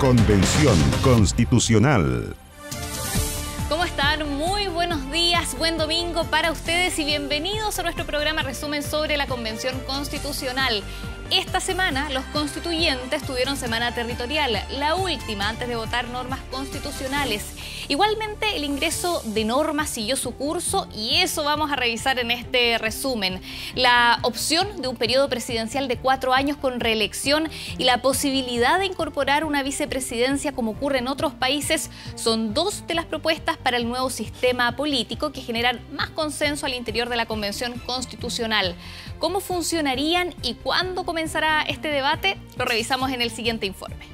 Convención Constitucional. ¿Cómo están? Muy buenos días, buen domingo para ustedes y bienvenidos a nuestro programa resumen sobre la Convención Constitucional. Esta semana los constituyentes tuvieron semana territorial, la última antes de votar normas constitucionales. Igualmente, el ingreso de normas siguió su curso y eso vamos a revisar en este resumen. La opción de un periodo presidencial de cuatro años con reelección y la posibilidad de incorporar una vicepresidencia como ocurre en otros países son dos de las propuestas para el nuevo sistema político que generan más consenso al interior de la Convención Constitucional. ¿Cómo funcionarían y cuándo comenzará este debate? Lo revisamos en el siguiente informe.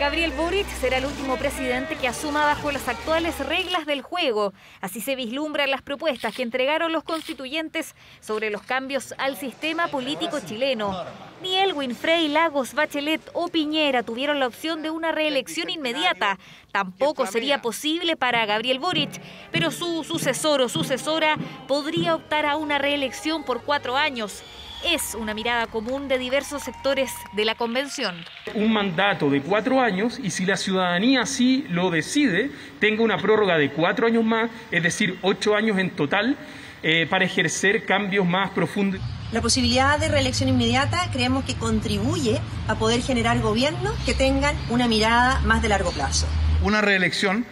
Gabriel Boric será el último presidente que asuma bajo las actuales reglas del juego. Así se vislumbran las propuestas que entregaron los constituyentes sobre los cambios al sistema político chileno. Ni Elwin Frey, Lagos, Bachelet o Piñera tuvieron la opción de una reelección inmediata. Tampoco sería posible para Gabriel Boric, pero su sucesor o sucesora podría optar a una reelección por cuatro años es una mirada común de diversos sectores de la convención. Un mandato de cuatro años y si la ciudadanía así lo decide, tenga una prórroga de cuatro años más, es decir, ocho años en total, eh, para ejercer cambios más profundos. La posibilidad de reelección inmediata creemos que contribuye a poder generar gobiernos que tengan una mirada más de largo plazo. Una reelección,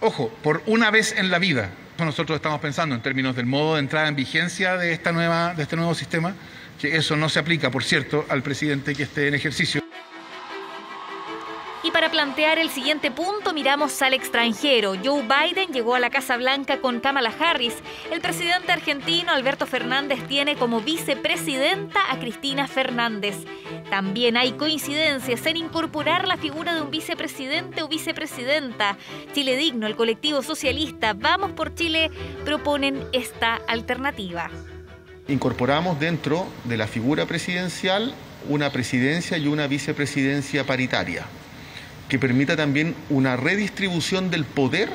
ojo, por una vez en la vida, nosotros estamos pensando en términos del modo de entrada en vigencia de, de este nuevo sistema, que eso no se aplica, por cierto, al presidente que esté en ejercicio. Y para plantear el siguiente punto, miramos al extranjero. Joe Biden llegó a la Casa Blanca con Kamala Harris. El presidente argentino Alberto Fernández tiene como vicepresidenta a Cristina Fernández. También hay coincidencias en incorporar la figura de un vicepresidente o vicepresidenta. Chile Digno, el colectivo socialista Vamos por Chile, proponen esta alternativa incorporamos dentro de la figura presidencial una presidencia y una vicepresidencia paritaria, que permita también una redistribución del poder.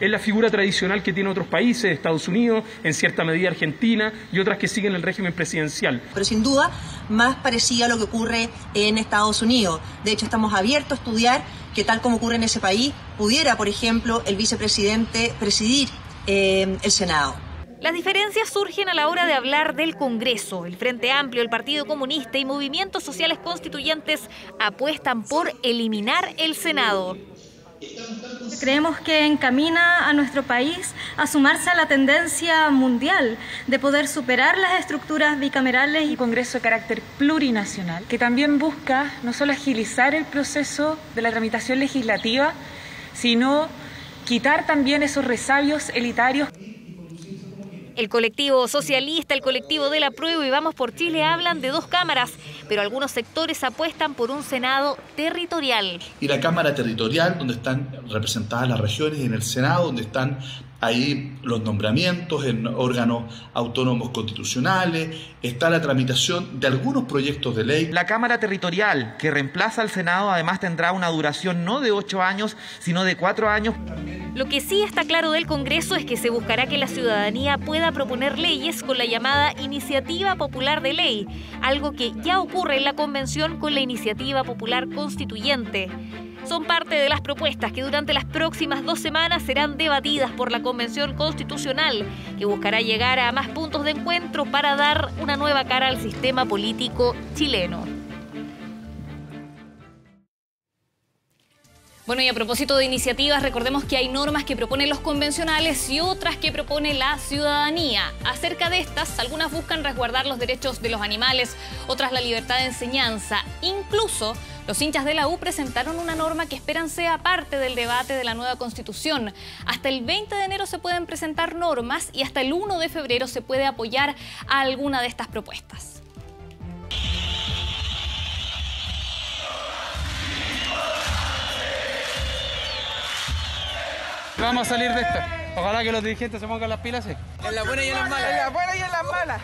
Es la figura tradicional que tienen otros países, Estados Unidos, en cierta medida Argentina y otras que siguen el régimen presidencial. Pero sin duda, más parecía a lo que ocurre en Estados Unidos. De hecho, estamos abiertos a estudiar que tal como ocurre en ese país, pudiera, por ejemplo, el vicepresidente presidir eh, el Senado. Las diferencias surgen a la hora de hablar del Congreso. El Frente Amplio, el Partido Comunista y movimientos sociales constituyentes apuestan por eliminar el Senado. Creemos que encamina a nuestro país a sumarse a la tendencia mundial de poder superar las estructuras bicamerales y Congreso de carácter plurinacional, que también busca no solo agilizar el proceso de la tramitación legislativa, sino quitar también esos resabios elitarios. El colectivo socialista, el colectivo de la prueba y Vamos por Chile hablan de dos cámaras, pero algunos sectores apuestan por un Senado territorial. Y la Cámara Territorial, donde están representadas las regiones, y en el Senado, donde están Ahí los nombramientos en órganos autónomos constitucionales, está la tramitación de algunos proyectos de ley. La Cámara Territorial, que reemplaza al Senado, además tendrá una duración no de ocho años, sino de cuatro años. Lo que sí está claro del Congreso es que se buscará que la ciudadanía pueda proponer leyes con la llamada Iniciativa Popular de Ley, algo que ya ocurre en la Convención con la Iniciativa Popular Constituyente son parte de las propuestas que durante las próximas dos semanas serán debatidas por la Convención Constitucional, que buscará llegar a más puntos de encuentro para dar una nueva cara al sistema político chileno. Bueno, y a propósito de iniciativas, recordemos que hay normas que proponen los convencionales y otras que propone la ciudadanía. Acerca de estas, algunas buscan resguardar los derechos de los animales, otras la libertad de enseñanza. Incluso los hinchas de la U presentaron una norma que esperan sea parte del debate de la nueva constitución. Hasta el 20 de enero se pueden presentar normas y hasta el 1 de febrero se puede apoyar a alguna de estas propuestas. Vamos a salir de esta. Ojalá que los dirigentes se pongan las pilas. En y en las malas. En las buenas y en las malas.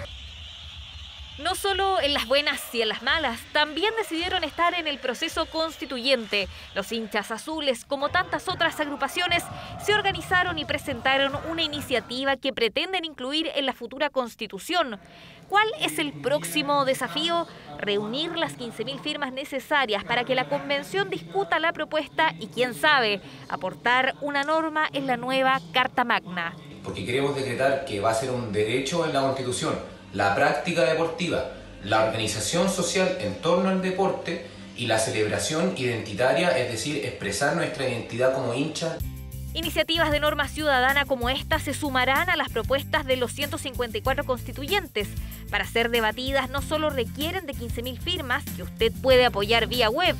No solo en las buenas y en las malas, también decidieron estar en el proceso constituyente. Los hinchas azules, como tantas otras agrupaciones, se organizaron y presentaron una iniciativa que pretenden incluir en la futura constitución. ¿Cuál es el próximo desafío? Reunir las 15.000 firmas necesarias para que la convención discuta la propuesta y, quién sabe, aportar una norma en la nueva Carta Magna. Porque queremos decretar que va a ser un derecho en la Constitución la práctica deportiva, la organización social en torno al deporte y la celebración identitaria, es decir, expresar nuestra identidad como hincha. Iniciativas de norma ciudadana como esta se sumarán a las propuestas de los 154 constituyentes. Para ser debatidas no solo requieren de 15.000 firmas que usted puede apoyar vía web,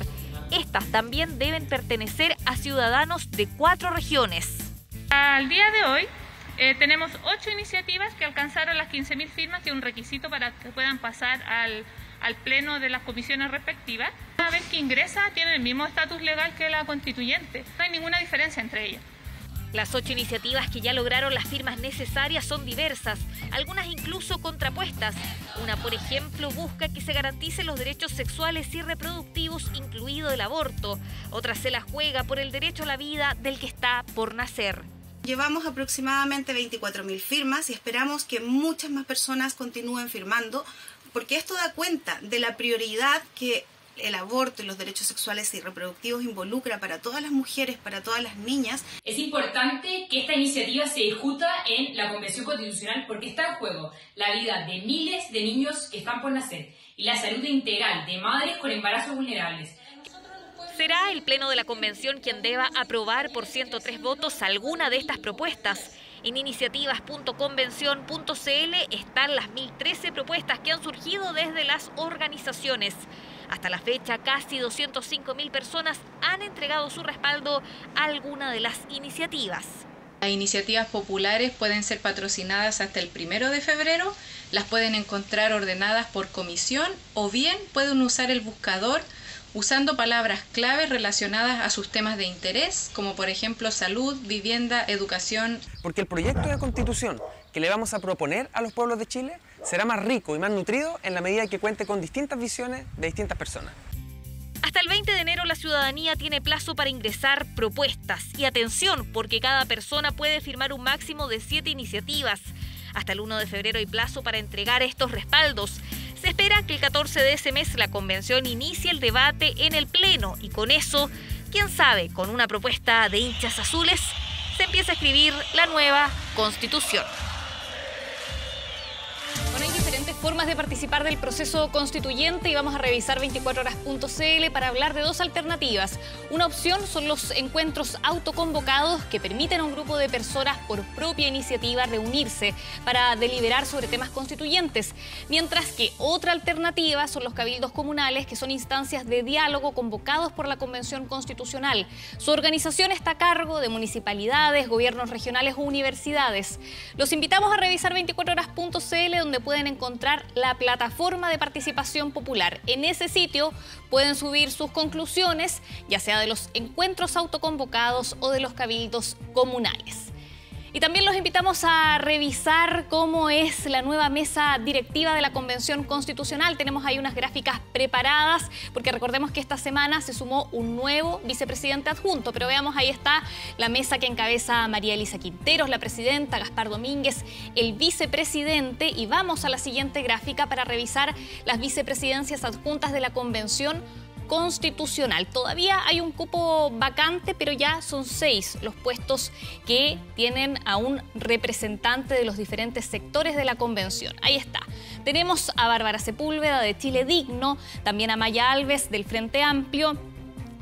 estas también deben pertenecer a ciudadanos de cuatro regiones. Al día de hoy eh, tenemos ocho iniciativas que alcanzaron las 15.000 firmas, que es un requisito para que puedan pasar al, al pleno de las comisiones respectivas. Una vez que ingresa, tiene el mismo estatus legal que la constituyente. No hay ninguna diferencia entre ellas. Las ocho iniciativas que ya lograron las firmas necesarias son diversas, algunas incluso contrapuestas. Una, por ejemplo, busca que se garanticen los derechos sexuales y reproductivos, incluido el aborto. Otra se la juega por el derecho a la vida del que está por nacer. Llevamos aproximadamente 24.000 firmas y esperamos que muchas más personas continúen firmando, porque esto da cuenta de la prioridad que el aborto y los derechos sexuales y reproductivos involucra para todas las mujeres, para todas las niñas. Es importante que esta iniciativa se discuta en la Convención Constitucional porque está en juego la vida de miles de niños que están por nacer y la salud integral de madres con embarazos vulnerables. Será el Pleno de la Convención quien deba aprobar por 103 votos alguna de estas propuestas. En iniciativas.convención.cl están las 1.013 propuestas que han surgido desde las organizaciones. Hasta la fecha, casi 205.000 personas han entregado su respaldo a alguna de las iniciativas. Las iniciativas populares pueden ser patrocinadas hasta el primero de febrero, las pueden encontrar ordenadas por comisión o bien pueden usar el buscador usando palabras claves relacionadas a sus temas de interés, como por ejemplo salud, vivienda, educación. Porque el proyecto de constitución que le vamos a proponer a los pueblos de Chile será más rico y más nutrido en la medida que cuente con distintas visiones de distintas personas. Hasta el 20 de enero la ciudadanía tiene plazo para ingresar propuestas y atención porque cada persona puede firmar un máximo de siete iniciativas. Hasta el 1 de febrero hay plazo para entregar estos respaldos. Se espera que el 14 de ese mes la convención inicie el debate en el Pleno y con eso, quién sabe, con una propuesta de hinchas azules, se empieza a escribir la nueva constitución. gente formas de participar del proceso constituyente y vamos a revisar 24horas.cl para hablar de dos alternativas. Una opción son los encuentros autoconvocados que permiten a un grupo de personas por propia iniciativa reunirse para deliberar sobre temas constituyentes, mientras que otra alternativa son los cabildos comunales que son instancias de diálogo convocados por la Convención Constitucional. Su organización está a cargo de municipalidades, gobiernos regionales o universidades. Los invitamos a revisar 24horas.cl donde pueden encontrar la plataforma de participación popular. En ese sitio pueden subir sus conclusiones, ya sea de los encuentros autoconvocados o de los cabildos comunales. Y también los invitamos a revisar cómo es la nueva mesa directiva de la Convención Constitucional. Tenemos ahí unas gráficas preparadas, porque recordemos que esta semana se sumó un nuevo vicepresidente adjunto, pero veamos, ahí está la mesa que encabeza María Elisa Quinteros, la presidenta, Gaspar Domínguez, el vicepresidente, y vamos a la siguiente gráfica para revisar las vicepresidencias adjuntas de la Convención constitucional. Todavía hay un cupo vacante, pero ya son seis los puestos que tienen a un representante de los diferentes sectores de la convención. Ahí está. Tenemos a Bárbara Sepúlveda de Chile Digno, también a Maya Alves del Frente Amplio,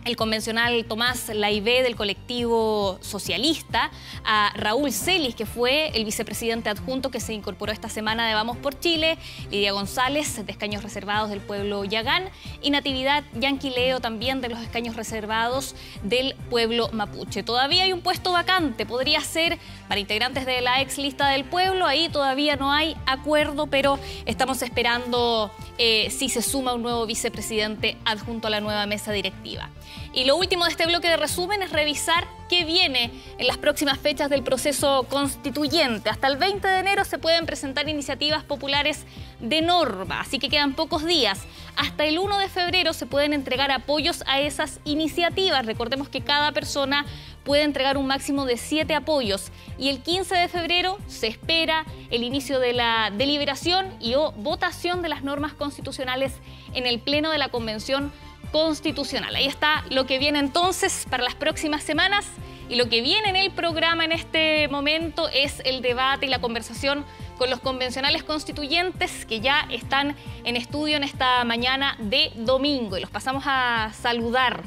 el convencional Tomás Laivé del colectivo socialista, a Raúl Celis, que fue el vicepresidente adjunto que se incorporó esta semana de Vamos por Chile, Lidia González de escaños reservados del pueblo Yagán y Natividad Yanquileo también de los escaños reservados del pueblo mapuche. Todavía hay un puesto vacante, podría ser para integrantes de la ex lista del pueblo, ahí todavía no hay acuerdo, pero estamos esperando eh, si se suma un nuevo vicepresidente adjunto a la nueva mesa directiva. Y lo último de este bloque de resumen es revisar qué viene en las próximas fechas del proceso constituyente. Hasta el 20 de enero se pueden presentar iniciativas populares de norma, así que quedan pocos días. Hasta el 1 de febrero se pueden entregar apoyos a esas iniciativas. Recordemos que cada persona puede entregar un máximo de siete apoyos. Y el 15 de febrero se espera el inicio de la deliberación y o votación de las normas constitucionales en el Pleno de la Convención constitucional. Ahí está lo que viene entonces para las próximas semanas y lo que viene en el programa en este momento es el debate y la conversación con los convencionales constituyentes que ya están en estudio en esta mañana de domingo y los pasamos a saludar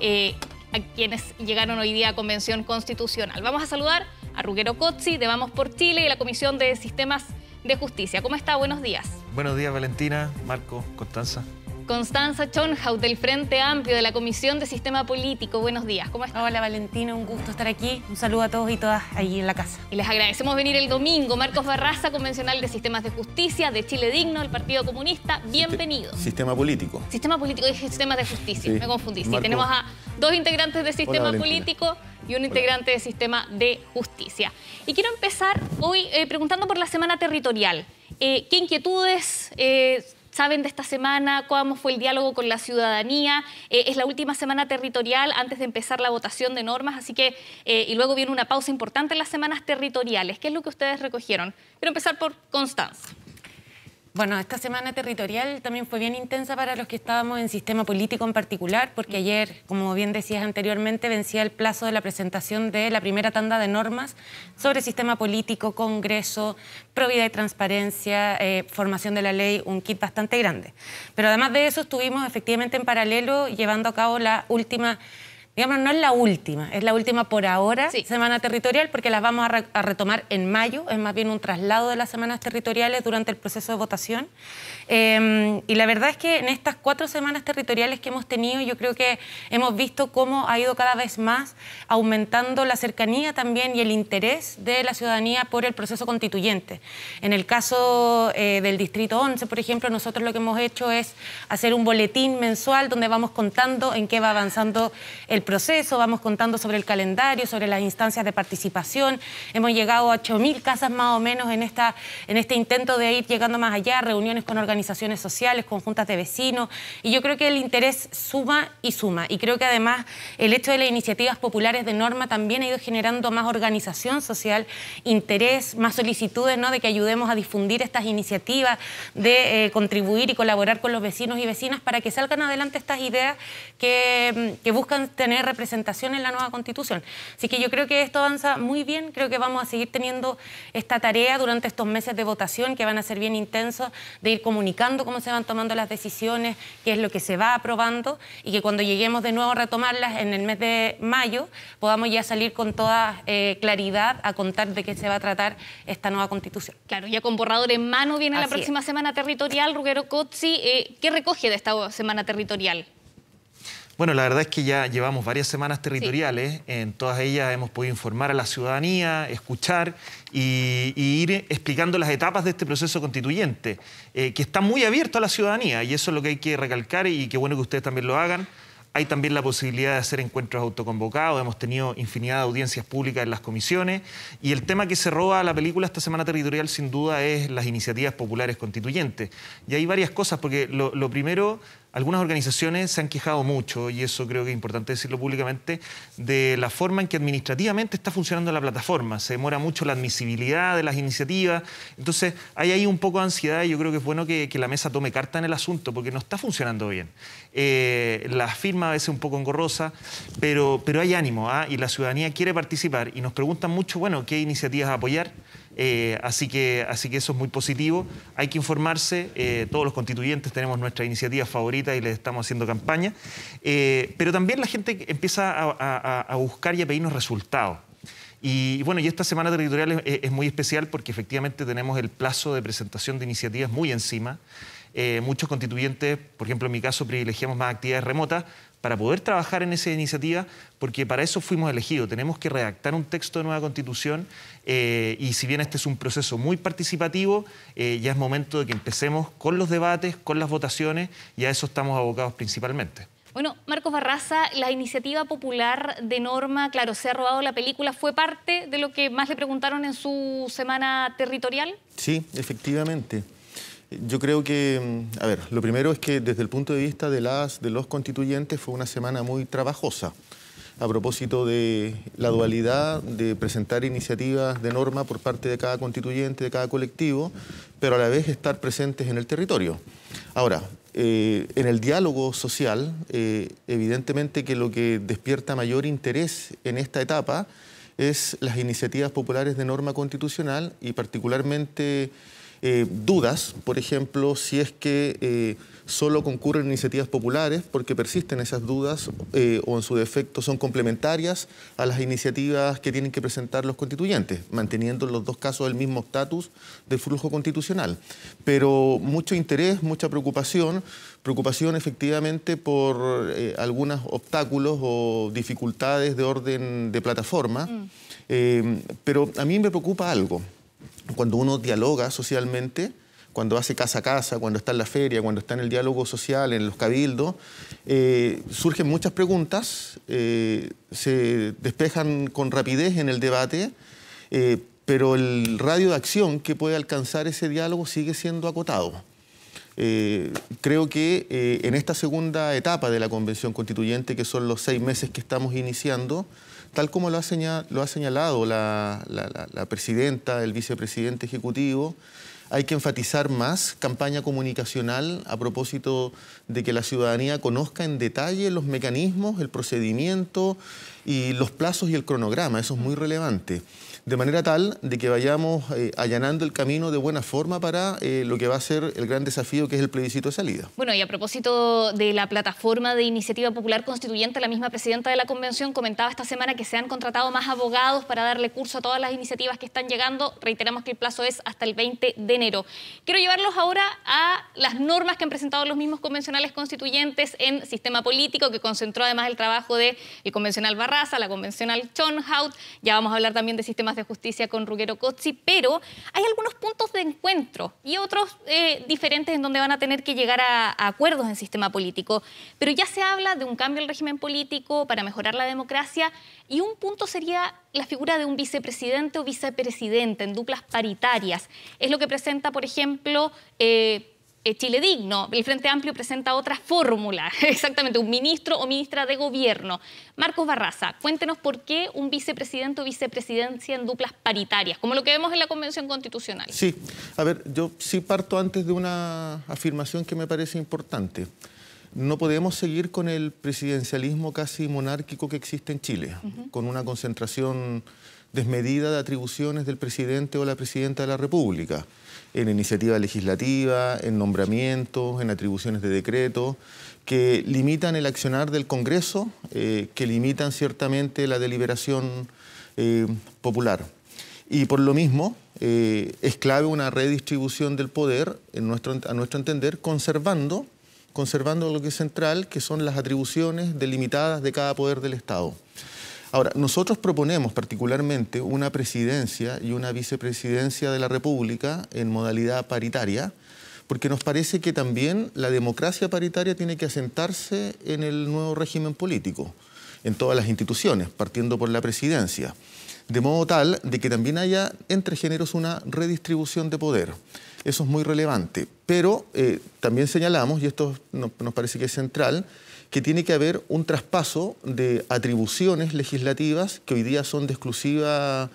eh, a quienes llegaron hoy día a convención constitucional. Vamos a saludar a Ruggero Cozzi de Vamos por Chile y la Comisión de Sistemas de Justicia. ¿Cómo está? Buenos días. Buenos días Valentina, Marco, Constanza. Constanza Chonhaut, del Frente Amplio, de la Comisión de Sistema Político. Buenos días, ¿cómo Hola Valentina, un gusto estar aquí. Un saludo a todos y todas ahí en la casa. Y les agradecemos venir el domingo. Marcos Barraza, convencional de Sistemas de Justicia, de Chile Digno, el Partido Comunista. Bienvenido. Sistema Político. Sistema Político y Sistema de Justicia, me confundí. Sí, tenemos a dos integrantes de Sistema Político y un integrante de sistema de justicia. Y quiero empezar hoy eh, preguntando por la semana territorial. Eh, ¿Qué inquietudes eh, saben de esta semana, cómo fue el diálogo con la ciudadanía. Eh, es la última semana territorial antes de empezar la votación de normas, así que, eh, y luego viene una pausa importante en las semanas territoriales. ¿Qué es lo que ustedes recogieron? Quiero empezar por Constanza. Bueno, esta semana territorial también fue bien intensa para los que estábamos en sistema político en particular, porque ayer, como bien decías anteriormente, vencía el plazo de la presentación de la primera tanda de normas sobre sistema político, Congreso, probidad y transparencia, eh, formación de la ley, un kit bastante grande. Pero además de eso, estuvimos efectivamente en paralelo llevando a cabo la última digamos, no es la última, es la última por ahora, semana territorial, porque las vamos a retomar en mayo, es más bien un traslado de las semanas territoriales durante el proceso de votación. Em, y la verdad es que en estas cuatro semanas territoriales que hemos tenido, yo creo que hemos visto cómo ha ido cada vez más aumentando la cercanía también y el interés de la ciudadanía por el proceso constituyente. En el caso eh, del Distrito 11, por ejemplo, nosotros lo que hemos hecho es hacer un boletín mensual donde vamos contando en qué va avanzando el proceso, vamos contando sobre el calendario, sobre las instancias de participación. Hemos llegado a 8.000 casas más o menos en, esta, en este intento de ir llegando más allá, reuniones con organizaciones organizaciones sociales, conjuntas de vecinos, y yo creo que el interés suma y suma. Y creo que además el hecho de las iniciativas populares de norma también ha ido generando más organización social, interés, más solicitudes ¿no? de que ayudemos a difundir estas iniciativas, de eh, contribuir y colaborar con los vecinos y vecinas para que salgan adelante estas ideas que, mm, que buscan tener representación en la nueva constitución. Así que yo creo que esto avanza muy bien, creo que vamos a seguir teniendo esta tarea durante estos meses de votación que van a ser bien intensos de ir comunicando comunicando cómo se van tomando las decisiones, qué es lo que se va aprobando y que cuando lleguemos de nuevo a retomarlas en el mes de mayo podamos ya salir con toda eh, claridad a contar de qué se va a tratar esta nueva constitución. Claro, ya con borrador en mano viene la próxima semana territorial. Ruggero Cozzi, eh, ¿qué recoge de esta semana territorial? Bueno, la verdad es que ya llevamos varias semanas territoriales. En todas ellas hemos podido informar a la ciudadanía, escuchar y, ir explicando las etapas de este proceso constituyente, eh, que está muy abierto a la ciudadanía y eso es lo que hay que recalcar y qué bueno que ustedes también lo hagan. Hay también la posibilidad de hacer encuentros autoconvocados, hemos tenido infinidad de audiencias públicas en las comisiones y el tema que se roba a la película esta Semana Territorial sin duda es las iniciativas populares constituyentes. Y hay varias cosas, porque lo primero algunas organizaciones se han quejado mucho, y eso creo que es importante decirlo públicamente, de la forma en que administrativamente está funcionando la plataforma. Se demora mucho la admisibilidad de las iniciativas. Entonces, hay ahí un poco de ansiedad y yo creo que es bueno que, la mesa tome carta en el asunto, porque no está funcionando bien. Eh, la firma a veces un poco engorrosa, pero, pero hay ánimo ¿ah? y la ciudadanía quiere participar y nos preguntan mucho, bueno, ¿qué iniciativas apoyar? Eh, así, que, así que eso es muy positivo. Hay que informarse, eh, todos los constituyentes tenemos nuestra iniciativa favorita y les estamos haciendo campaña, eh, pero también la gente empieza a, buscar y a pedirnos resultados. Y bueno, y esta semana territorial es, es, muy especial porque efectivamente tenemos el plazo de presentación de iniciativas muy encima. muchos constituyentes, por ejemplo en mi caso, privilegiamos más actividades remotas, para poder trabajar en esa iniciativa, porque para eso fuimos elegidos. Tenemos que redactar un texto de nueva constitución eh, y si bien este es un proceso muy participativo, eh, ya es momento de que empecemos con los debates, con las votaciones y a eso estamos abocados principalmente. Bueno, Marcos Barraza, la iniciativa popular de Norma, claro, se ha robado la película, ¿fue parte de lo que más le preguntaron en su semana territorial? Sí, efectivamente. Yo creo que, mm, a ver, lo primero es que desde el punto de vista de, las, de los constituyentes fue una semana muy trabajosa a propósito de la dualidad de presentar iniciativas de norma por parte de cada constituyente, de cada colectivo, pero a la vez estar presentes en el territorio. Ahora, eh, en el diálogo social, eh, evidentemente que lo que despierta mayor interés en esta etapa es las iniciativas populares de norma constitucional y particularmente eh, dudas, por ejemplo, si es que eh, solo concurren iniciativas populares, porque persisten esas dudas eh, o en su defecto son complementarias a las iniciativas que tienen que presentar los constituyentes, manteniendo en los dos casos el mismo estatus de flujo constitucional. Pero mucho interés, mucha preocupación, preocupación efectivamente por algunos obstáculos o dificultades de orden de plataforma, mm. pero a mí me preocupa algo cuando uno dialoga socialmente, cuando hace casa a casa, cuando está en la feria, cuando está en el diálogo social, en los cabildos, eh, surgen muchas preguntas, eh, se despejan con rapidez en el debate, eh, pero el radio de acción que puede alcanzar ese diálogo sigue siendo acotado. creo que en esta segunda etapa de la Convención Constituyente, que son los seis meses que estamos iniciando, tal como lo ha, señalado la, la, presidenta, el vicepresidente ejecutivo, hay que enfatizar más campaña comunicacional a propósito de que la ciudadanía conozca en detalle los mecanismos, el procedimiento y los plazos y el cronograma. Eso es muy relevante de manera tal de que vayamos eh, allanando el camino de buena forma para eh, lo que va a ser el gran desafío que es el plebiscito de salida. Bueno, y a propósito de la plataforma de iniciativa popular constituyente, la misma presidenta de la convención comentaba esta semana que se han contratado más abogados para darle curso a todas las iniciativas que están llegando. Reiteramos que el plazo es hasta el 20 de enero. Quiero llevarlos ahora a las normas que han presentado los mismos convencionales constituyentes en sistema político, que concentró además el trabajo de convencional Barraza, la convencional Chonhaut, Ya vamos a hablar también de sistemas de Justicia con Ruggero Cozzi, pero hay algunos puntos de encuentro y otros eh, diferentes en donde van a tener que llegar a, acuerdos en sistema político. Pero ya se habla de un cambio del régimen político para mejorar la democracia y un punto sería la figura de un vicepresidente o vicepresidente en duplas paritarias. Es lo que presenta, por ejemplo, eh, eh, Chile Digno. El Frente Amplio presenta otra fórmula, exactamente, un ministro o ministra de gobierno. Marcos Barraza, cuéntenos por qué un vicepresidente o vicepresidencia en duplas paritarias, como lo que vemos en la Convención Constitucional. Sí, a ver, yo sí parto antes de una afirmación que me parece importante. No podemos seguir con el presidencialismo casi monárquico que existe en Chile, con una concentración desmedida de atribuciones del presidente o la presidenta de la República en iniciativa legislativa, en nombramientos, en atribuciones de decreto, que limitan el accionar del Congreso, eh, que limitan ciertamente la deliberación eh, popular. Y por lo mismo, eh, es clave una redistribución del poder, en a nuestro entender, conservando, conservando lo que es central, que son las atribuciones delimitadas de cada poder del Estado. Ahora, nosotros proponemos particularmente una presidencia y una vicepresidencia de la República en modalidad paritaria, porque nos parece que también la democracia paritaria tiene que asentarse en el nuevo régimen político, en todas las instituciones, partiendo por la presidencia, de modo tal de que también haya entre géneros una redistribución de poder. Eso es muy relevante, pero eh, también señalamos, y esto nos parece que es central, que tiene que haber un traspaso de atribuciones legislativas que hoy día son de exclusiva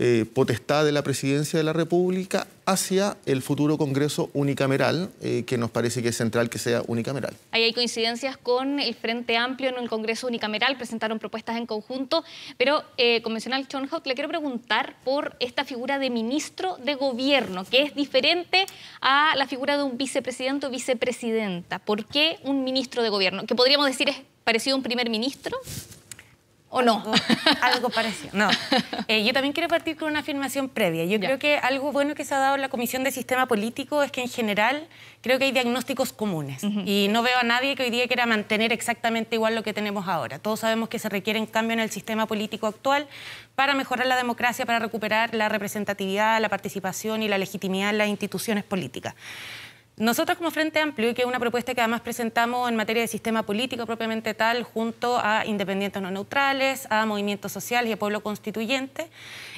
eh, potestad de la presidencia de la República hacia el futuro Congreso unicameral, eh, que nos parece que es central que sea unicameral. Ahí hay coincidencias con el Frente Amplio en el Congreso unicameral, presentaron propuestas en conjunto, pero, eh, convencional Chonhawk, le quiero preguntar por esta figura de ministro de gobierno, que es diferente a la figura de un vicepresidente o vicepresidenta. ¿Por qué un ministro de gobierno? Que podríamos decir es parecido a un primer ministro. ¿O no? Algo, parecido. No. Eh, yo también quiero partir con una afirmación previa. Yo creo que algo bueno que se ha dado en la Comisión de Sistema Político es que en general creo que hay diagnósticos comunes. Y no veo a nadie que hoy día quiera mantener exactamente igual lo que tenemos ahora. Todos sabemos que se requieren cambio en el sistema político actual para mejorar la democracia, para recuperar la representatividad, la participación y la legitimidad en las instituciones políticas. Nosotros como Frente Amplio, que es una propuesta que además presentamos en materia de sistema político propiamente tal, junto a independientes no neutrales, a movimientos sociales y a pueblo constituyente,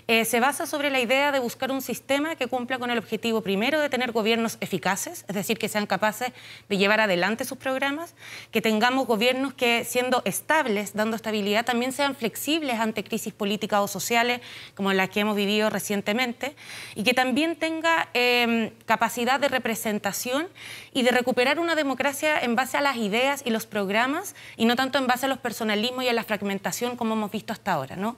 eh, se basa sobre la idea de buscar un sistema que cumpla con el objetivo primero de tener gobiernos eficaces, es decir, que sean capaces de llevar adelante sus programas, que tengamos gobiernos que siendo estables, dando estabilidad, también sean flexibles ante crisis políticas o sociales como las que hemos vivido recientemente y que también tenga em, capacidad de representación y de recuperar una democracia en base a las ideas y los programas y no tanto en base a los personalismos y a la fragmentación como hemos visto hasta ahora. ¿no?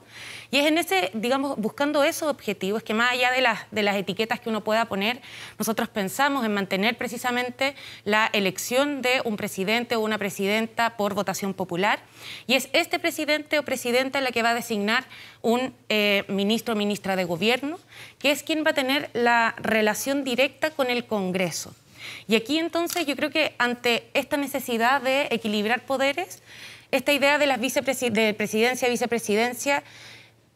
Y es en ese, digamos, buscando esos objetivos, que más allá de las, de las etiquetas que uno pueda poner, nosotros pensamos en mantener precisamente la elección de un presidente o una presidenta por votación popular. Y es este presidente o presidenta la que va a designar un eh, ministro o ministra de gobierno, que es quien va a tener la relación directa con el Congreso. Y aquí entonces yo creo que ante esta necesidad de equilibrar poderes, esta idea de presidencia presidencia vicepresidencia,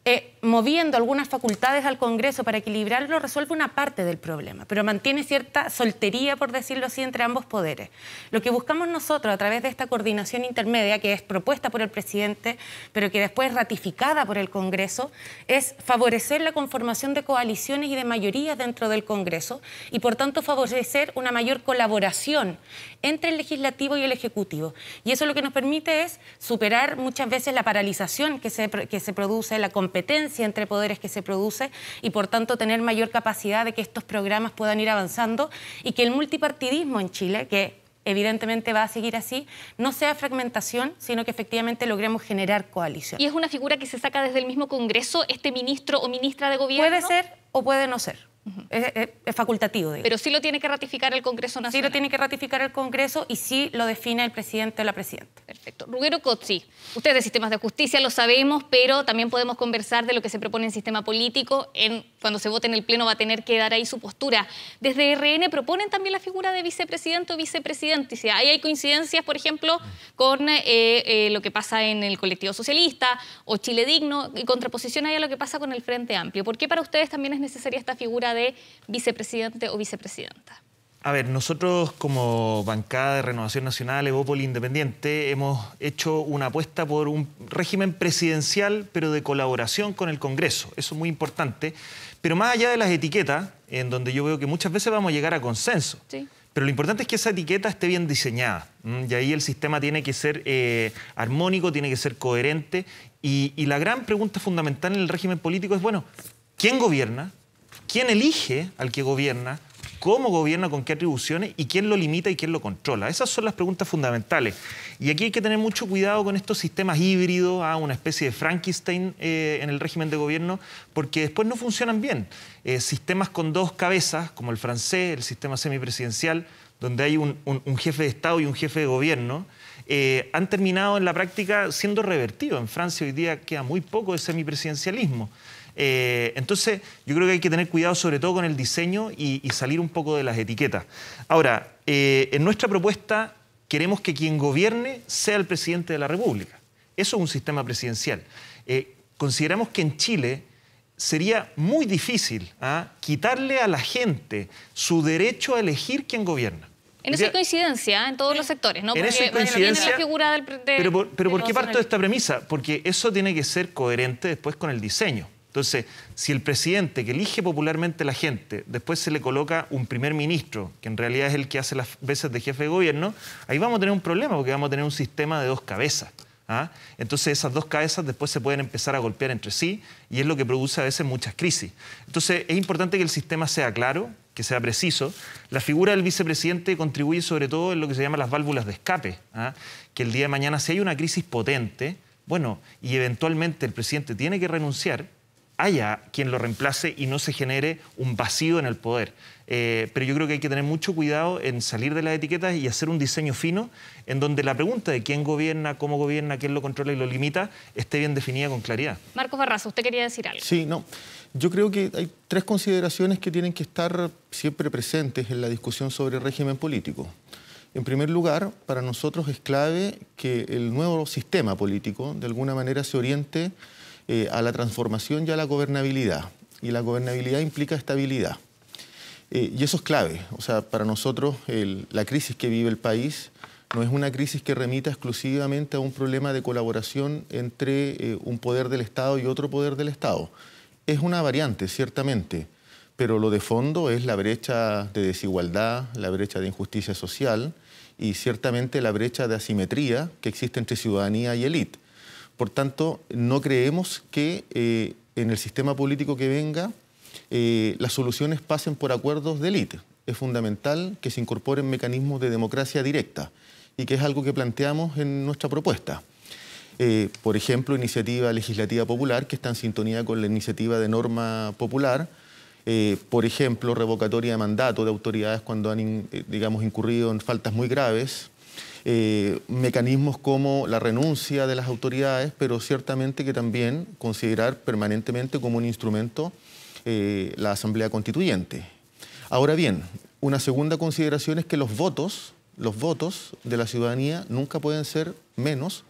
eh, moviendo algunas facultades al Congreso para equilibrarlo resuelve una parte del problema, pero mantiene cierta soltería, por decirlo así, entre ambos poderes. Lo que buscamos nosotros a través de esta coordinación intermedia, que es propuesta por el presidente, pero que después es ratificada por el Congreso, es favorecer la conformación de coaliciones y de mayorías dentro del Congreso y, por tanto, favorecer una mayor colaboración entre el legislativo y el ejecutivo. Y eso lo que nos permite es superar muchas veces la paralización que se, que se produce, la competencia, entre poderes que se produce y por tanto tener mayor capacidad de que estos programas puedan ir avanzando y que el multipartidismo en Chile, que evidentemente va a seguir así, no sea fragmentación, sino que efectivamente logremos generar coalición. ¿Y es una figura que se saca desde el mismo Congreso, este ministro o ministra de Gobierno? Puede ser o puede no ser es, facultativo. Pero sí lo tiene que ratificar el Congreso Nacional. Sí lo tiene que ratificar el Congreso y sí lo define el presidente o la presidenta. Perfecto. Ruguero Cozzi, usted de sistemas de justicia, lo sabemos, pero también podemos conversar de lo que se propone en sistema político en cuando se vote en el Pleno va a tener que dar ahí su postura. Desde RN proponen también la figura de vicepresidente o vicepresidente. Si ahí hay coincidencias, por ejemplo, con eh, eh, lo que pasa en el colectivo socialista o Chile Digno y contraposición ahí a lo que pasa con el Frente Amplio. ¿Por qué para ustedes también es necesaria esta figura de vicepresidente o vicepresidenta? A ver, nosotros como bancada de Renovación Nacional, Evópolis Independiente, hemos hecho una apuesta por un régimen presidencial, pero de colaboración con el Congreso. Eso es muy importante. Pero más allá de las etiquetas, en donde yo veo que muchas veces vamos a llegar a consenso. Pero lo importante es que esa etiqueta esté bien diseñada. Y ahí el sistema tiene que ser eh, armónico, tiene que ser coherente. y la gran pregunta fundamental en el régimen político es, bueno, ¿quién gobierna? ¿Quién elige al que gobierna? cómo gobierna, con qué atribuciones y quién lo limita y quién lo controla. Esas son las preguntas fundamentales. Y aquí hay que tener mucho cuidado con estos sistemas híbridos, a ¿ah? una especie de Frankenstein eh, en el régimen de gobierno, porque después no funcionan bien. Eh, sistemas con dos cabezas, como el francés, el sistema semipresidencial, donde hay un, jefe de Estado y un jefe de gobierno, eh, han terminado en la práctica siendo revertidos. En Francia hoy día queda muy poco de semipresidencialismo. Eh, entonces, yo creo que hay que tener cuidado sobre todo con el diseño y, salir un poco de las etiquetas. Ahora, eh, en nuestra propuesta queremos que quien gobierne sea el presidente de la República. Eso es un sistema presidencial. Eh, consideramos que en Chile sería muy difícil ¿ah? quitarle a la gente su derecho a elegir quién gobierna. En eso coincidencia en todos los sectores, ¿no? porque, coincidencia. La figura del, pero ¿por qué parto de esta premisa? Porque eso tiene que ser coherente después con el diseño. Entonces, si el presidente que elige popularmente la gente, después se le coloca un primer ministro, que en realidad es el que hace las veces de jefe de gobierno, ahí vamos a tener un problema porque vamos a tener un sistema de dos cabezas. ¿ah? Entonces, esas dos cabezas después se pueden empezar a golpear entre sí y es lo que produce a veces muchas crisis. Entonces, es importante que el sistema sea claro, que sea preciso. La figura del vicepresidente contribuye sobre todo en lo que se llama las válvulas de escape, ¿ah? que el día de mañana si hay una crisis potente, bueno, y eventualmente el presidente tiene que renunciar, haya quien lo reemplace y no se genere un vacío en el poder. Eh, pero yo creo que hay que tener mucho cuidado en salir de las etiquetas y hacer un diseño fino en donde la pregunta de quién gobierna, cómo gobierna, quién lo controla y lo limita esté bien definida con claridad. Marcos Barraza, usted quería decir algo. Sí, no. Yo creo que hay tres consideraciones que tienen que estar siempre presentes en la discusión sobre régimen político. En primer lugar, para nosotros es clave que el nuevo sistema político de alguna manera se oriente eh, a la transformación y a la gobernabilidad. Y la gobernabilidad implica estabilidad. Eh, y eso es clave. O sea, para nosotros la crisis que vive el país no es una crisis que remita exclusivamente a un problema de colaboración entre eh, un poder del Estado y otro poder del Estado. Es una variante, ciertamente, pero lo de fondo es la brecha de desigualdad, la brecha de injusticia social y ciertamente la brecha de asimetría que existe entre ciudadanía y élite. Por tanto, no creemos que eh, en el sistema político que venga eh, las soluciones pasen por acuerdos de élite. Es fundamental que se incorporen mecanismos de democracia directa y que es algo que planteamos en nuestra propuesta. Eh, por ejemplo, iniciativa legislativa popular que está en sintonía con la iniciativa de norma popular. por ejemplo, revocatoria de mandato de autoridades cuando han, digamos, incurrido en faltas muy graves eh, mecanismos como la renuncia de las autoridades, pero ciertamente que también considerar permanentemente como un instrumento eh, la Asamblea Constituyente. Ahora bien, una segunda consideración es que los votos, los votos de la ciudadanía nunca pueden ser menos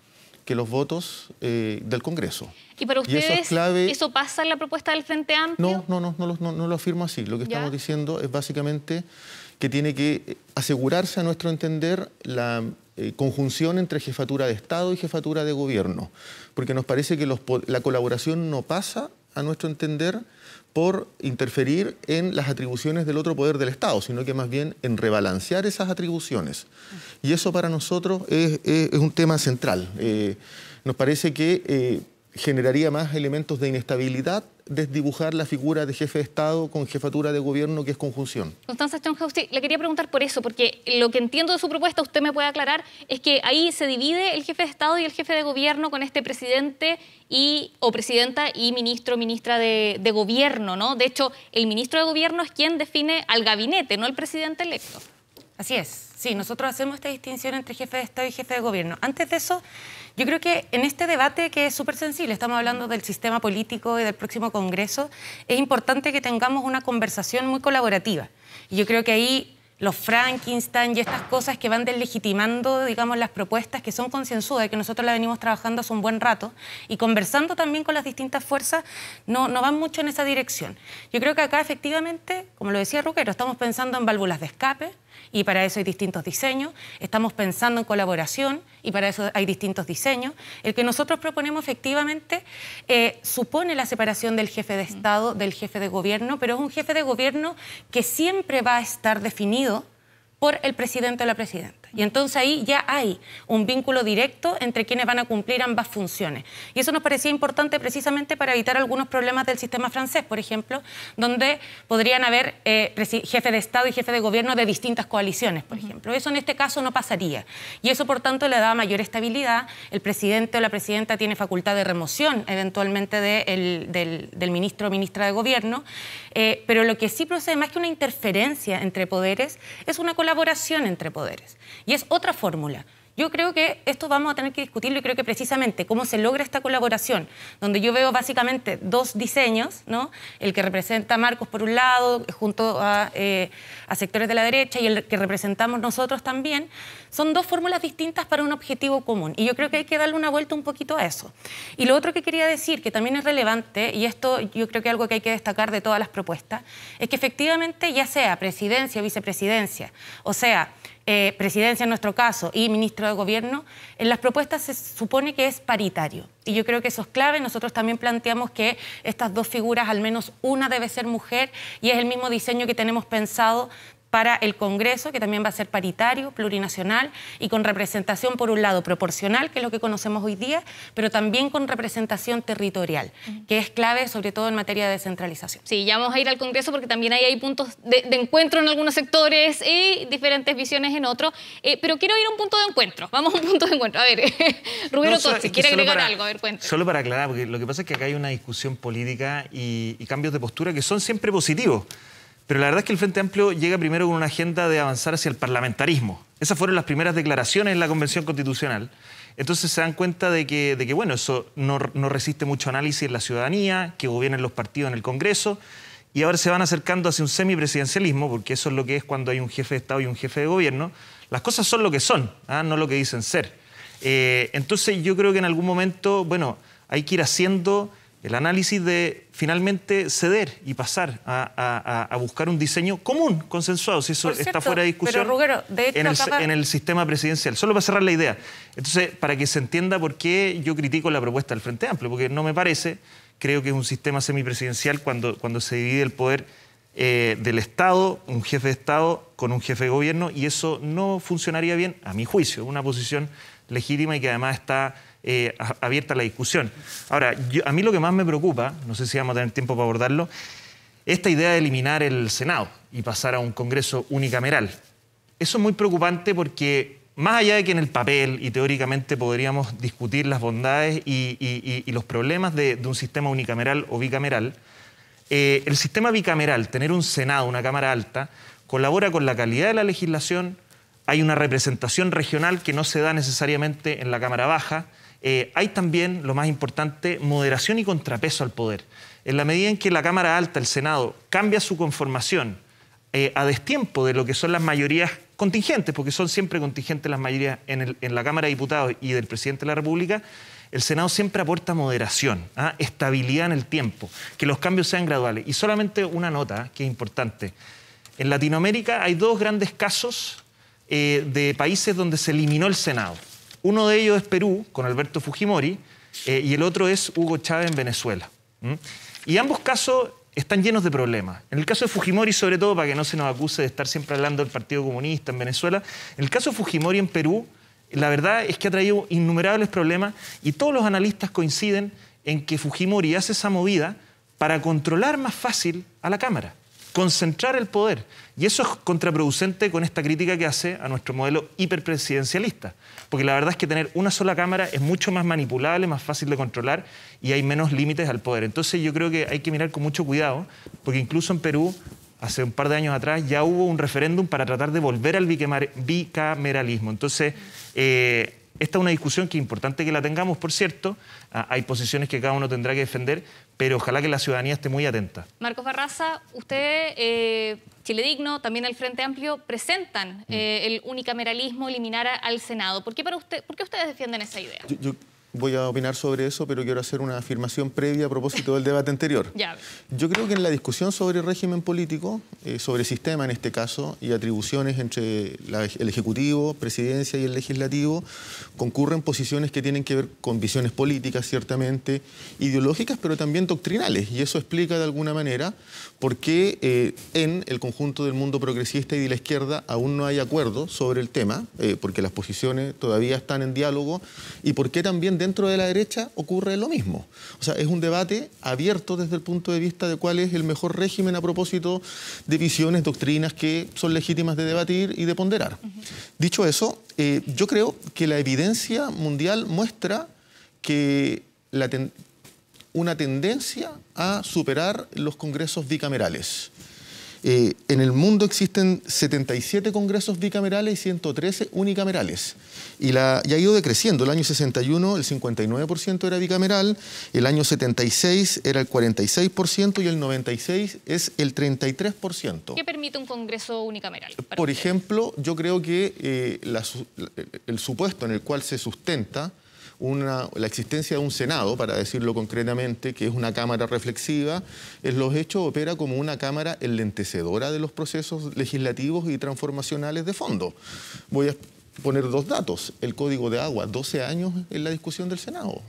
que los votos eh, del Congreso. ¿Y para ustedes eso, es clave... eso, pasa en la propuesta del Frente Amplio? No, no, no, no, lo afirmo así. Lo que estamos diciendo es básicamente que tiene que asegurarse, a nuestro entender, la eh, conjunción entre jefatura de Estado y jefatura de gobierno, porque nos parece que la colaboración no pasa, a nuestro entender, por interferir en las atribuciones del otro poder del Estado, sino que más bien en rebalancear esas atribuciones. Y eso para nosotros es, un tema central. Eh, nos parece que eh, generaría más elementos de inestabilidad desdibujar la figura de jefe de Estado con jefatura de gobierno, que es conjunción. Constanza usted le quería preguntar por eso, porque lo que entiendo de su propuesta, usted me puede aclarar, es que ahí se divide el jefe de Estado y el jefe de gobierno con este presidente y, o presidenta y ministro, ministra de, gobierno, ¿no? De hecho, el ministro de gobierno es quien define al gabinete, no el presidente electo. Así es. Sí, nosotros hacemos esta distinción entre jefe de Estado y jefe de gobierno. Antes de eso, yo creo que en este debate que es súper sensible, estamos hablando del sistema político y del próximo Congreso, es importante que tengamos una conversación muy colaborativa. Y yo creo que ahí los Frankenstein y estas cosas que van deslegitimando, digamos, las propuestas que son consensuadas y que nosotros las venimos trabajando hace un buen rato y conversando también con las distintas fuerzas, no, no van mucho en esa dirección. Yo creo que acá efectivamente, como lo decía Ruquero, estamos pensando en válvulas de escape, y para eso hay distintos diseños. Estamos pensando en colaboración y para eso hay distintos diseños. El que nosotros proponemos efectivamente eh, supone la separación del jefe de mm. Estado del jefe de gobierno, pero es un jefe de gobierno que siempre va a estar definido por el presidente o la presidenta. Y entonces ahí ya hay un vínculo directo entre quienes van a cumplir ambas funciones. Y eso nos parecía importante precisamente para evitar algunos problemas del sistema francés, por ejemplo, donde podrían haber eh, jefe de Estado y jefe de gobierno de distintas coaliciones, por ejemplo. Eso en este caso no pasaría. Y eso, por tanto, le da mayor estabilidad. El presidente o la presidenta tiene facultad de remoción eventualmente del, ministro o ministra de gobierno. Eh, pero lo que sí procede más que una interferencia entre poderes es una colaboración entre poderes. Y es otra fórmula. Yo creo que esto vamos a tener que discutirlo y creo que precisamente cómo se logra esta colaboración, donde yo veo básicamente dos diseños, ¿no? el que representa Marcos por un lado, junto a, eh, a sectores de la derecha y el que representamos nosotros también, son dos fórmulas distintas para un objetivo común. Y yo creo que hay que darle una vuelta un poquito a eso. Y lo otro que quería decir, que también es relevante, y esto yo creo que es algo que hay que destacar de todas las propuestas, es que efectivamente ya sea presidencia o vicepresidencia, o sea, eh, presidencia en nuestro caso y ministro de gobierno, en las propuestas se supone que es paritario. Y yo creo que eso es clave. Nosotros también planteamos que estas dos figuras, al menos una debe ser mujer y es el mismo diseño que tenemos pensado para el Congreso, que también va a ser paritario, plurinacional y con representación, por un lado, proporcional, que es lo que conocemos hoy día, pero también con representación territorial, que es clave sobre todo en materia de descentralización. Sí, ya vamos a ir al Congreso porque también hay, puntos de, encuentro en algunos sectores y diferentes visiones en otros, eh, pero quiero ir a un punto de encuentro, vamos a un punto de encuentro. A ver, Rubén no, si quiere agregar algo, a ver, Solo para aclarar, porque lo que pasa es que acá hay una discusión política y, y cambios de postura que son siempre positivos. Pero la verdad es que el Frente Amplio llega primero con una agenda de avanzar hacia el parlamentarismo. Esas fueron las primeras declaraciones en la Convención Constitucional. Entonces se dan cuenta de que, de que bueno, eso no, resiste mucho análisis en la ciudadanía, que gobiernen los partidos en el Congreso, y ahora se van acercando hacia un semipresidencialismo, porque eso es lo que es cuando hay un jefe de Estado y un jefe de gobierno. Las cosas son lo que son, ¿ah? no lo que dicen ser. Eh, entonces yo creo que en algún momento, bueno, hay que ir haciendo el análisis de finalmente ceder y pasar a, buscar un diseño común, consensuado, si eso está fuera de discusión pero, de hecho, en, el, sistema presidencial. Solo para cerrar la idea. Entonces, para que se entienda por qué yo critico la propuesta del Frente Amplio, porque no me parece, creo que es un sistema semipresidencial cuando, cuando se divide el poder eh, del Estado, un jefe de Estado con un jefe de gobierno, y eso no funcionaría bien, a mi juicio, una posición legítima y que además está eh, abierta la discusión. Ahora, a mí lo que más me preocupa, no sé si vamos a tener tiempo para abordarlo, esta idea de eliminar el Senado y pasar a un Congreso unicameral. Eso es muy preocupante porque más allá de que en el papel y teóricamente podríamos discutir las bondades y, los problemas de, un sistema unicameral o bicameral, eh, el sistema bicameral, tener un Senado, una Cámara Alta, colabora con la calidad de la legislación, hay una representación regional que no se da necesariamente en la Cámara Baja, eh, hay también, lo más importante, moderación y contrapeso al poder. En la medida en que la Cámara Alta, el Senado, cambia su conformación eh, a destiempo de lo que son las mayorías contingentes, porque son siempre contingentes las mayorías en, la Cámara de Diputados y del presidente de la República, el Senado siempre aporta moderación, ¿ah? estabilidad en el tiempo, que los cambios sean graduales. Y solamente una nota ¿ah? que es importante. En Latinoamérica hay dos grandes casos eh, de países donde se eliminó el Senado. Uno de ellos es Perú, con Alberto Fujimori, eh, y el otro es Hugo Chávez en Venezuela. Y ambos casos están llenos de problemas. En el caso de Fujimori, sobre todo, para que no se nos acuse de estar siempre hablando del Partido Comunista en Venezuela, en el caso de Fujimori en Perú, la verdad es que ha traído innumerables problemas y todos los analistas coinciden en que Fujimori hace esa movida para controlar más fácil a la Cámara concentrar el poder. Y eso es contraproducente con esta crítica que hace a nuestro modelo hiperpresidencialista, porque la verdad es que tener una sola cámara es mucho más manipulable, más fácil de controlar y hay menos límites al poder. Entonces yo creo que hay que mirar con mucho cuidado, porque incluso en Perú, hace un par de años atrás, ya hubo un referéndum para tratar de volver al bicameralismo. Entonces, eh, esta es una discusión que es importante que la tengamos, por cierto. Ah, hay posiciones que cada uno tendrá que defender, pero ojalá que la ciudadanía esté muy atenta. Marcos Barraza, usted, eh, Chile Digno, también el Frente Amplio, presentan mm. eh, el unicameralismo, eliminar al Senado. ¿Por qué, ustedes defienden esa idea? voy a opinar sobre eso, pero quiero hacer una afirmación previa a propósito del debate anterior. Yo creo que en la discusión sobre régimen político, eh, sobre sistema en este caso, y atribuciones entre el Ejecutivo, Presidencia y el Legislativo, concurren posiciones que tienen que ver con visiones políticas, ciertamente, ideológicas, pero también doctrinales. Y eso explica de alguna manera por qué eh, en el conjunto del mundo progresista y de la izquierda aún no hay acuerdo sobre el tema, eh, porque las posiciones todavía están en diálogo, y por qué también dentro de la derecha ocurre lo mismo. O sea, es un debate abierto desde el punto de vista de cuál es el mejor régimen a propósito de visiones, doctrinas que son legítimas de debatir y de ponderar. Dicho eso, eh, yo creo que la evidencia mundial muestra que una tendencia a superar los congresos bicamerales. Eh, en el mundo existen 77 congresos bicamerales y 113 unicamerales. Y, la, ha ido decreciendo. El año 61 el 59% era bicameral, el año 76 era el 46% y el 96 es el 33%. ¿Qué permite un congreso unicameral? Por ejemplo, yo creo que eh, el supuesto en el cual se sustenta la existencia de un Senado, para decirlo concretamente, que es una Cámara reflexiva, en los hechos opera como una Cámara enlentecedora de los procesos legislativos y transformacionales de fondo. Voy a poner dos datos. El Código de Agua, 12 años en la discusión del Senado.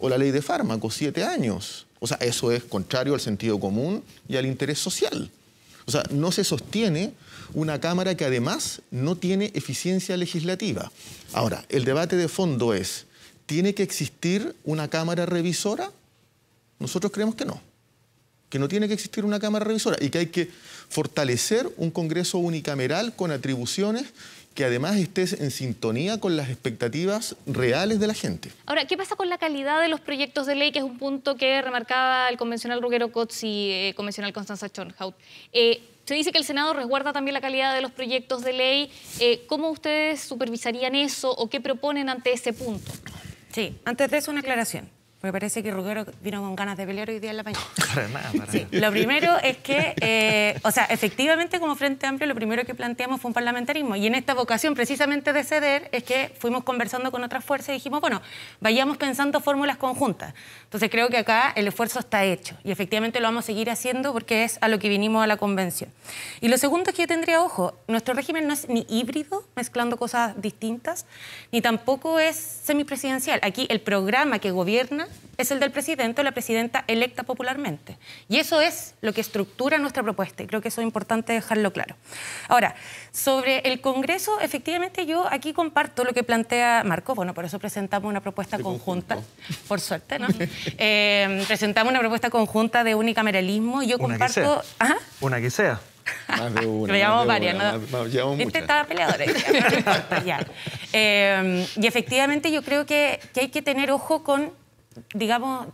O la Ley de Fármacos, 7 años. O sea, eso es contrario al sentido común y al interés social. O sea, no se sostiene una Cámara que además no tiene eficiencia legislativa. Ahora, el debate de fondo es, ¿tiene que existir una Cámara revisora? Nosotros creemos que no, que no tiene que existir una Cámara revisora y que hay que fortalecer un Congreso unicameral con atribuciones que además estés en sintonía con las expectativas reales de la gente. Ahora, ¿qué pasa con la calidad de los proyectos de ley? Que es un punto que remarcaba el convencional Ruggero Cotz y el eh, convencional Constanza Chonhaut. Eh, se dice que el Senado resguarda también la calidad de los proyectos de ley. Eh, ¿Cómo ustedes supervisarían eso o qué proponen ante ese punto? Sí, antes de eso una aclaración me parece que Rugero vino con ganas de pelear hoy día en la mañana. Lo primero es que, eh, o sea, efectivamente como Frente Amplio lo primero que planteamos fue un parlamentarismo y en esta vocación precisamente de ceder es que fuimos conversando con otras fuerzas y dijimos, bueno, vayamos pensando fórmulas conjuntas. Entonces creo que acá el esfuerzo está hecho y efectivamente lo vamos a seguir haciendo porque es a lo que vinimos a la convención. Y lo segundo es que yo tendría ojo, nuestro régimen no es ni híbrido, mezclando cosas distintas, ni tampoco es semipresidencial. Aquí el programa que gobierna es el del presidente o la presidenta electa popularmente. Y eso es lo que estructura nuestra propuesta y creo que eso es importante dejarlo claro. Ahora, sobre el Congreso, efectivamente yo aquí comparto lo que plantea Marco, bueno, por eso presentamos una propuesta conjunta, por suerte, ¿no? Eh, presentamos una propuesta conjunta de unicameralismo yo comparto... Que ¿Ah? Una que sea. Más de una. Me llamamos varias, ¿no? este estaba ¿eh? ya. Eh, y efectivamente yo creo que hay que tener ojo con digamos,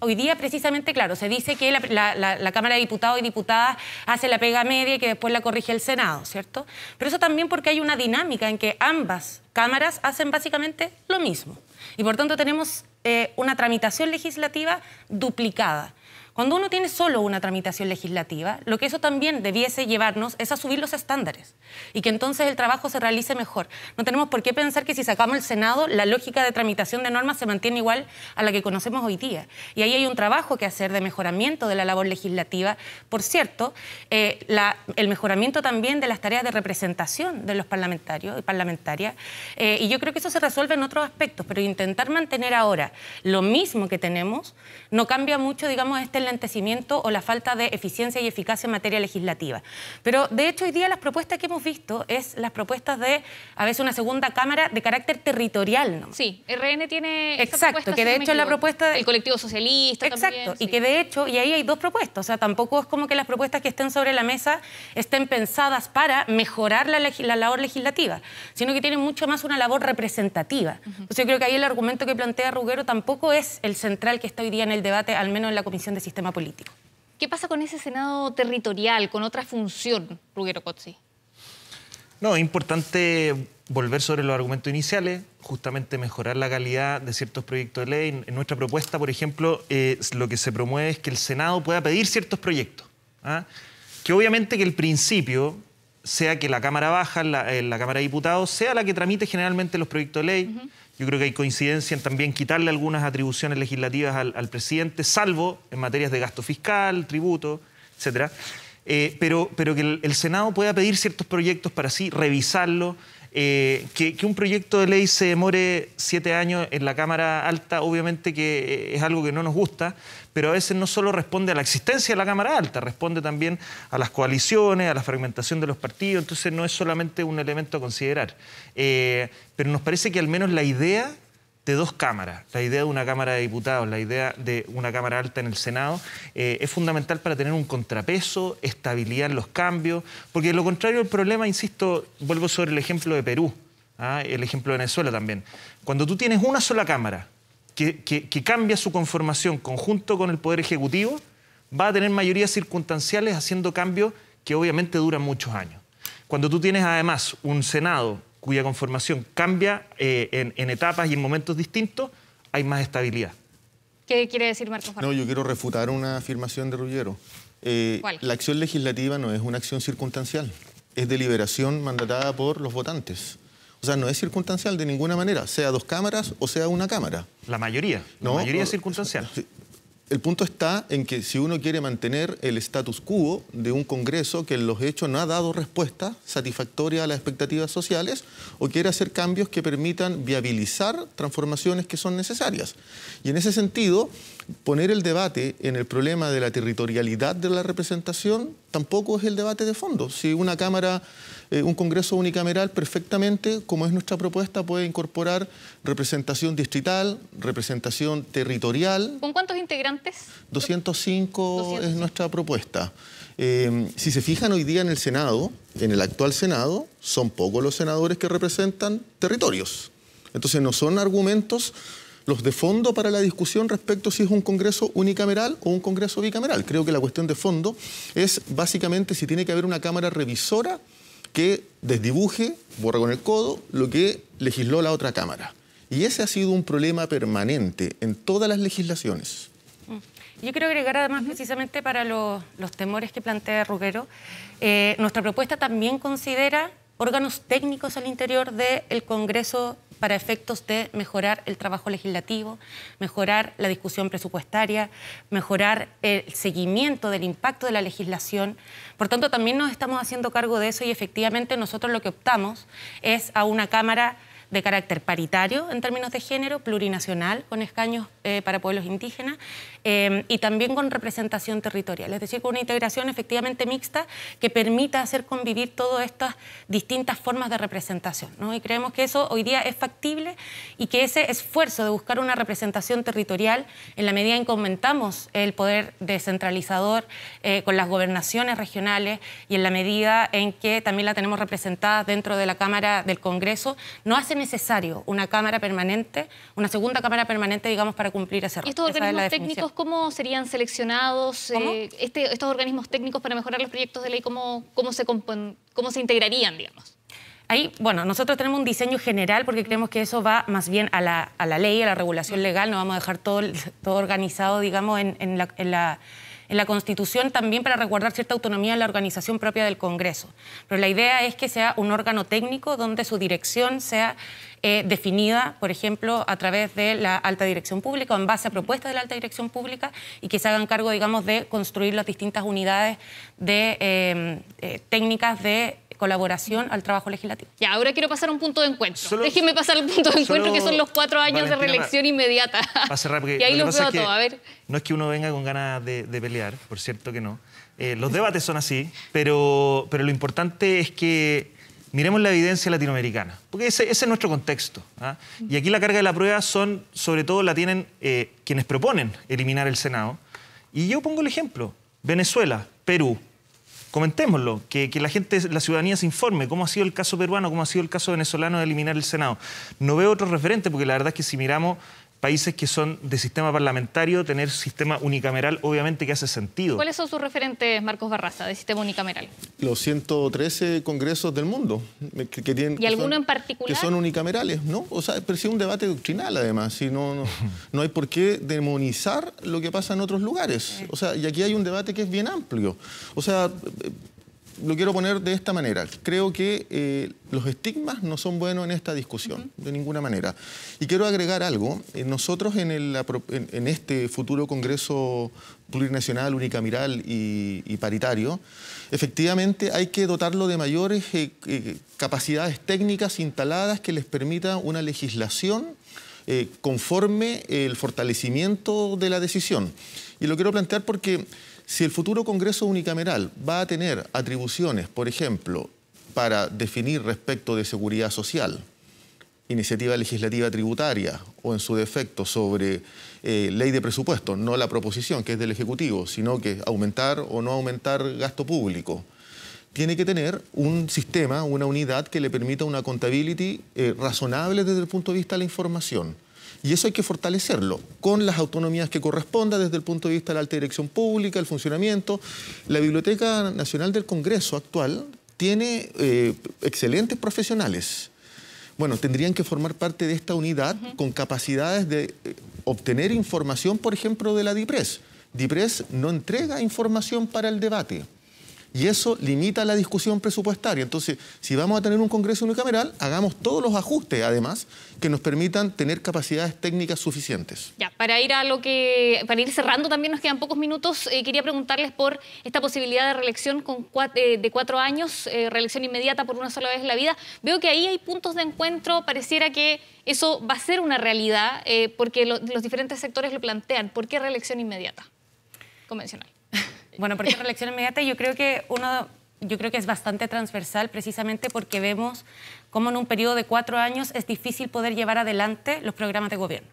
hoy día precisamente, claro, se dice que la, Cámara de Diputados y Diputadas hace la pega media y que después la corrige el Senado, ¿cierto? Pero eso también porque hay una dinámica en que ambas cámaras hacen básicamente lo mismo. Y por tanto tenemos eh, una tramitación legislativa duplicada. Cuando uno tiene solo una tramitación legislativa, lo que eso también debiese llevarnos es a subir los estándares y que entonces el trabajo se realice mejor. No tenemos por qué pensar que si sacamos el Senado, la lógica de tramitación de normas se mantiene igual a la que conocemos hoy día. Y ahí hay un trabajo que hacer de mejoramiento de la labor legislativa. Por cierto, eh, la, el mejoramiento también de las tareas de representación de los parlamentarios y parlamentarias. Eh, y yo creo que eso se resuelve en otros aspectos, pero intentar mantener ahora lo mismo que tenemos no cambia mucho, digamos, este enlentecimiento o la falta de eficiencia y eficacia en materia legislativa. Pero de hecho hoy día las propuestas que hemos visto es las propuestas de a veces una segunda cámara de carácter territorial. ¿no? Sí, RN tiene... Exacto, que de hecho la propuesta... del El colectivo socialista. Exacto, y que de hecho, y ahí hay dos propuestas, o sea, tampoco es como que las propuestas que estén sobre la mesa estén pensadas para mejorar la, labor legislativa, sino que tienen mucho más una labor representativa. yo creo que ahí el argumento que plantea Ruguero tampoco es el central que está hoy día en el debate, al menos en la Comisión de Sistema político. ¿Qué pasa con ese Senado territorial, con otra función, Ruggero Cozzi? No, es importante volver sobre los argumentos iniciales, justamente mejorar la calidad de ciertos proyectos de ley. En nuestra propuesta, por ejemplo, lo que se promueve es que el Senado pueda pedir ciertos proyectos. ¿ah? Que obviamente que el principio sea que la Cámara Baja, la, eh, la Cámara de Diputados, sea la que tramite generalmente los proyectos de ley. Yo creo que hay coincidencia en también quitarle algunas atribuciones legislativas al, presidente, salvo en materias de gasto fiscal, tributo, etcétera. Eh, pero, pero que el, Senado pueda pedir ciertos proyectos para así revisarlo, eh, que, un proyecto de ley se demore siete años en la Cámara Alta, obviamente que eh, es algo que no nos gusta, pero a veces no solo responde a la existencia de la Cámara Alta, responde también a las coaliciones, a la fragmentación de los partidos, entonces no es solamente un elemento a considerar. Eh, pero nos parece que al menos la idea de dos cámaras, la idea de una Cámara de Diputados, la idea de una Cámara Alta en el Senado, eh, es fundamental para tener un contrapeso, estabilidad en los cambios, porque de lo contrario el problema, insisto, vuelvo sobre el ejemplo de Perú, ¿ah? el ejemplo de Venezuela también. Cuando tú tienes una sola Cámara que, que cambia su conformación conjunto con el Poder Ejecutivo, va a tener mayorías circunstanciales haciendo cambios que obviamente duran muchos años. Cuando tú tienes además un Senado cuya conformación cambia eh, en, etapas y en momentos distintos, hay más estabilidad. ¿Qué quiere decir Marcos No, yo quiero refutar una afirmación de Ruggiero. Eh, la acción legislativa no es una acción circunstancial, es deliberación mandatada por los votantes. O sea, no es circunstancial de ninguna manera, sea dos cámaras o sea una cámara. La mayoría, la mayoría es circunstancial el punto está en que si uno quiere mantener el status quo de un Congreso que en los hechos no ha dado respuesta satisfactoria a las expectativas sociales o quiere hacer cambios que permitan viabilizar transformaciones que son necesarias. Y en ese sentido, poner el debate en el problema de la territorialidad de la representación tampoco es el debate de fondo. Si una Cámara, eh, un Congreso unicameral perfectamente, como es nuestra propuesta, puede incorporar representación distrital, representación territorial. ¿Con cuántos integrantes? 205, es nuestra propuesta. Eh, si se fijan hoy día en el Senado, en el actual Senado, son pocos los senadores que representan territorios. Entonces no son argumentos los de fondo para la discusión respecto si es un Congreso unicameral o un Congreso bicameral. Creo que la cuestión de fondo es básicamente si tiene que haber una Cámara revisora que desdibuje, borra con el codo, lo que legisló la otra Cámara. Y ese ha sido un problema permanente en todas las legislaciones. Mm. Yo quiero agregar además precisamente para los, temores que plantea Ruguero, eh, nuestra propuesta también considera órganos técnicos al interior del Congreso para efectos de mejorar el trabajo legislativo, mejorar la discusión presupuestaria, mejorar el seguimiento del impacto de la legislación. Por tanto, también nos estamos haciendo cargo de eso y efectivamente nosotros lo que optamos es a una Cámara de carácter paritario en términos de género, plurinacional, con escaños eh, para pueblos indígenas eh, y también con representación territorial, es decir, con una integración efectivamente mixta que permita hacer convivir todas estas distintas formas de representación. ¿no? Y creemos que eso hoy día es factible y que ese esfuerzo de buscar una representación territorial, en la medida en que aumentamos el poder descentralizador eh, con las gobernaciones regionales y en la medida en que también la tenemos representada dentro de la Cámara del Congreso, no hace necesario una cámara permanente, una segunda cámara permanente, digamos, para cumplir ese rol. ¿Y estos organismos técnicos cómo serían seleccionados? Eh, este, ¿Estos organismos técnicos para mejorar los proyectos de ley, cómo, cómo, se, cómo se integrarían, digamos? Ahí, bueno, nosotros tenemos un diseño general porque creemos que eso va más bien a la, ley, a la regulación legal, no vamos a dejar todo, todo organizado, digamos, en, en la en la Constitución también para resguardar cierta autonomía en la organización propia del Congreso. Pero la idea es que sea un órgano técnico donde su dirección sea eh, definida, por ejemplo, a través de la alta dirección pública o en base a propuestas de la alta dirección pública y que se hagan cargo, digamos, de construir las distintas unidades de eh, eh, técnicas de colaboración al trabajo legislativo. Ya, ahora quiero pasar a un punto de encuentro. Déjeme Déjenme pasar al punto de encuentro, que son los cuatro años de reelección inmediata. Rápido, y ahí lo todo, a ver. No es que uno venga con ganas de, pelear, por cierto que no. Eh, los debates son así, pero, pero lo importante es que miremos la evidencia latinoamericana, porque ese, es nuestro contexto. ¿ah? Y aquí la carga de la prueba son, sobre todo, la tienen eh, quienes proponen eliminar el Senado. Y yo pongo el ejemplo, Venezuela, Perú, comentémoslo, que, que, la gente, la ciudadanía se informe, cómo ha sido el caso peruano, cómo ha sido el caso venezolano de eliminar el Senado. No veo otro referente, porque la verdad es que si miramos países que son de sistema parlamentario, tener sistema unicameral obviamente que hace sentido. ¿Cuáles son sus referentes, Marcos Barraza, de sistema unicameral? Los 113 congresos del mundo. Eh, que, tienen, ¿Y alguno en particular? Que son unicamerales, ¿no? O sea, es un debate doctrinal además, si no, no, no, hay por qué demonizar lo que pasa en otros lugares. O sea, y aquí hay un debate que es bien amplio. O sea, lo quiero poner de esta manera. Creo que eh, los estigmas no son buenos en esta discusión, de ninguna manera. Y quiero agregar algo. Eh, nosotros en, este futuro Congreso plurinacional, unicameral y, y, paritario, efectivamente hay que dotarlo de mayores eh, capacidades técnicas instaladas que les permita una legislación conforme el fortalecimiento de la decisión. Y lo quiero plantear porque si el futuro Congreso unicameral va a tener atribuciones, por ejemplo, para definir respecto de seguridad social, iniciativa legislativa tributaria o en su defecto sobre eh, ley de presupuesto, no la proposición que es del Ejecutivo, sino que aumentar o no aumentar gasto público, tiene que tener un sistema, una unidad que le permita una contabilidad eh, razonable desde el punto de vista de la información. Y eso hay que fortalecerlo con las autonomías que corresponda desde el punto de vista de la alta dirección pública, el funcionamiento. La Biblioteca Nacional del Congreso actual tiene eh, excelentes profesionales. Bueno, tendrían que formar parte de esta unidad con capacidades de eh, obtener información, por ejemplo, de la DIPRES. DIPRES no entrega información para el debate y eso limita la discusión presupuestaria. Entonces, si vamos a tener un Congreso unicameral, hagamos todos los ajustes, además, que nos permitan tener capacidades técnicas suficientes. Ya, para ir a lo que, para ir cerrando también nos quedan pocos minutos. Eh, quería preguntarles por esta posibilidad de reelección eh, de cuatro años, eh, reelección inmediata por una sola vez en la vida. Veo que ahí hay puntos de encuentro. Pareciera que eso va a ser una realidad porque los diferentes sectores lo plantean. ¿Por qué reelección inmediata? Convencional. Bueno, porque reelección inmediata yo creo que uno yo creo que es bastante transversal precisamente porque vemos cómo en un periodo de cuatro años es difícil poder llevar adelante los programas de gobierno.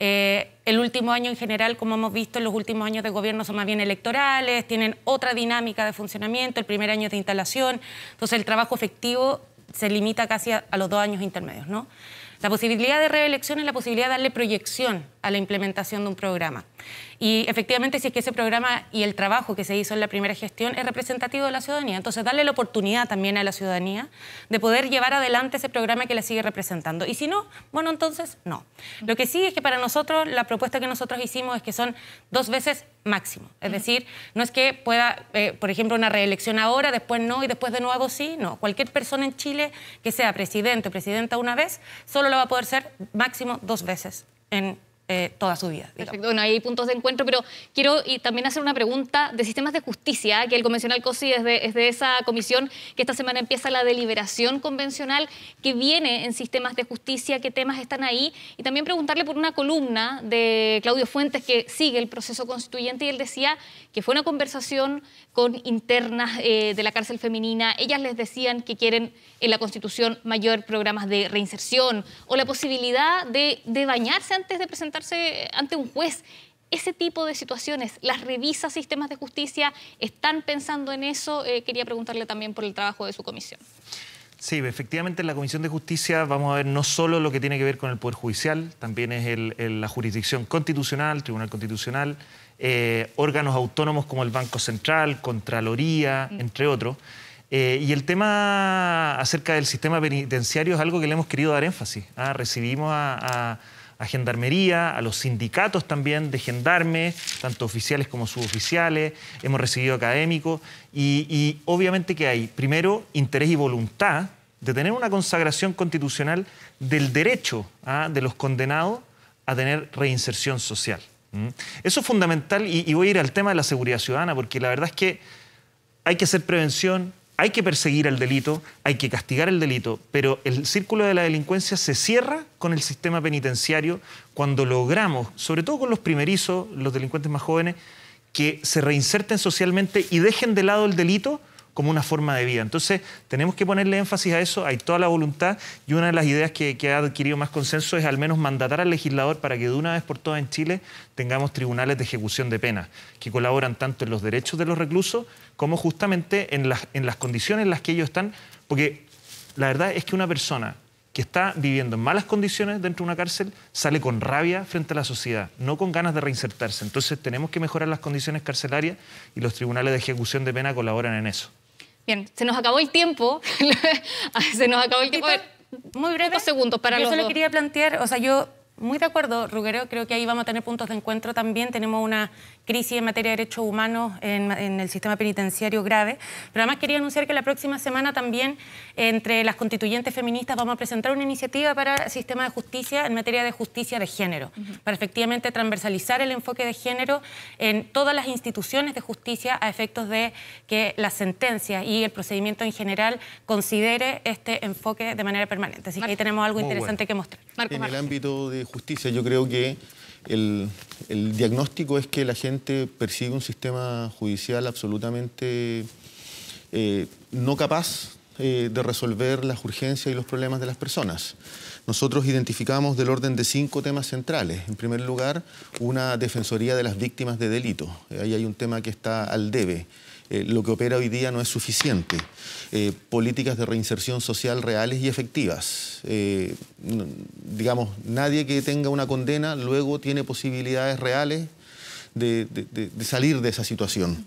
Eh, el último año en general, como hemos visto, en los últimos años de gobierno son más bien electorales, tienen otra dinámica de funcionamiento, el primer año de instalación, entonces el trabajo efectivo se limita casi a, los dos años intermedios. La posibilidad de reelección es la posibilidad de darle proyección a la implementación de un programa. Y efectivamente, si es que ese programa y el trabajo que se hizo en la primera gestión es representativo de la ciudadanía, entonces darle la oportunidad también a la ciudadanía de poder llevar adelante ese programa que la sigue representando. Y si no, bueno, entonces no. Lo que sí es que para nosotros la propuesta que nosotros hicimos es que son dos veces máximo. Es decir, no es que pueda, eh, por ejemplo, una reelección ahora, después no y después de nuevo sí, no. Cualquier persona en Chile que sea presidente o presidenta una vez, solo lo va a poder ser máximo dos veces en eh, toda su vida. bueno, hay puntos de encuentro, pero quiero y también hacer una pregunta de sistemas de justicia, que el convencional COSI es de, esa comisión que esta semana empieza la deliberación convencional que viene en sistemas de justicia, qué temas están ahí, y también preguntarle por una columna de Claudio Fuentes que sigue el proceso constituyente y él decía que fue una conversación con internas eh, de la cárcel femenina, ellas les decían que quieren en la constitución mayor programas de reinserción o la posibilidad de bañarse antes de presentar ante un juez. Ese tipo de situaciones, ¿las revisa sistemas de justicia? ¿Están pensando en eso? Eh, quería preguntarle también por el trabajo de su comisión. Sí, efectivamente en la Comisión de Justicia vamos a ver no solo lo que tiene que ver con el Poder Judicial, también es la jurisdicción constitucional, Tribunal Constitucional, eh, órganos autónomos como el Banco Central, Contraloría, mm. entre otros. Eh, y el tema acerca del sistema penitenciario es algo que le hemos querido dar énfasis. ¿ah? recibimos a a Gendarmería, a los sindicatos también de gendarmes, tanto oficiales como suboficiales, hemos recibido académicos y, obviamente que hay, primero, interés y voluntad de tener una consagración constitucional del derecho ¿ah? de los condenados a tener reinserción social. Eso es fundamental y, y voy a ir al tema de la seguridad ciudadana porque la verdad es que hay que hacer prevención, hay que perseguir el delito, hay que castigar el delito, pero el círculo de la delincuencia se cierra con el sistema penitenciario cuando logramos, sobre todo con los primerizos, los delincuentes más jóvenes, que se reinserten socialmente y dejen de lado el delito como una forma de vida. Entonces, tenemos que ponerle énfasis a eso, hay toda la voluntad y una de las ideas que, ha adquirido más consenso es al menos mandatar al legislador para que de una vez por todas en Chile tengamos tribunales de ejecución de pena... que colaboran tanto en los derechos de los reclusos como justamente en las, en las condiciones en las que ellos están, porque la verdad es que una persona que está viviendo en malas condiciones dentro de una cárcel sale con rabia frente a la sociedad, no con ganas de reinsertarse. Entonces tenemos que mejorar las condiciones carcelarias y los tribunales de ejecución de pena colaboran en eso. Bien, se nos acabó el tiempo. se nos acabó el tiempo. Muy breve. Dos segundos para yo solo quería plantear, o sea, yo muy de acuerdo, Ruguero, creo que ahí vamos a tener puntos de encuentro también. Tenemos una crisis en materia de derechos humanos en, el sistema penitenciario grave. Pero además quería anunciar que la próxima semana también entre las constituyentes feministas vamos a presentar una iniciativa para el sistema de justicia en materia de justicia de género, para efectivamente transversalizar el enfoque de género en todas las instituciones de justicia a efectos de que la sentencia y el procedimiento en general considere este enfoque de manera permanente. Así que ahí tenemos algo interesante que mostrar. en el ámbito de justicia yo creo que el, diagnóstico es que la gente persigue un sistema judicial absolutamente eh, no capaz eh, de resolver las urgencias y los problemas de las personas. Nosotros identificamos del orden de cinco temas centrales. En primer lugar, una defensoría de las víctimas de delito. Ahí hay un tema que está al debe. Eh, lo que opera hoy día no es suficiente. Eh, políticas de reinserción social reales y efectivas. Eh, digamos, nadie que tenga una condena luego tiene posibilidades reales de, salir de esa situación.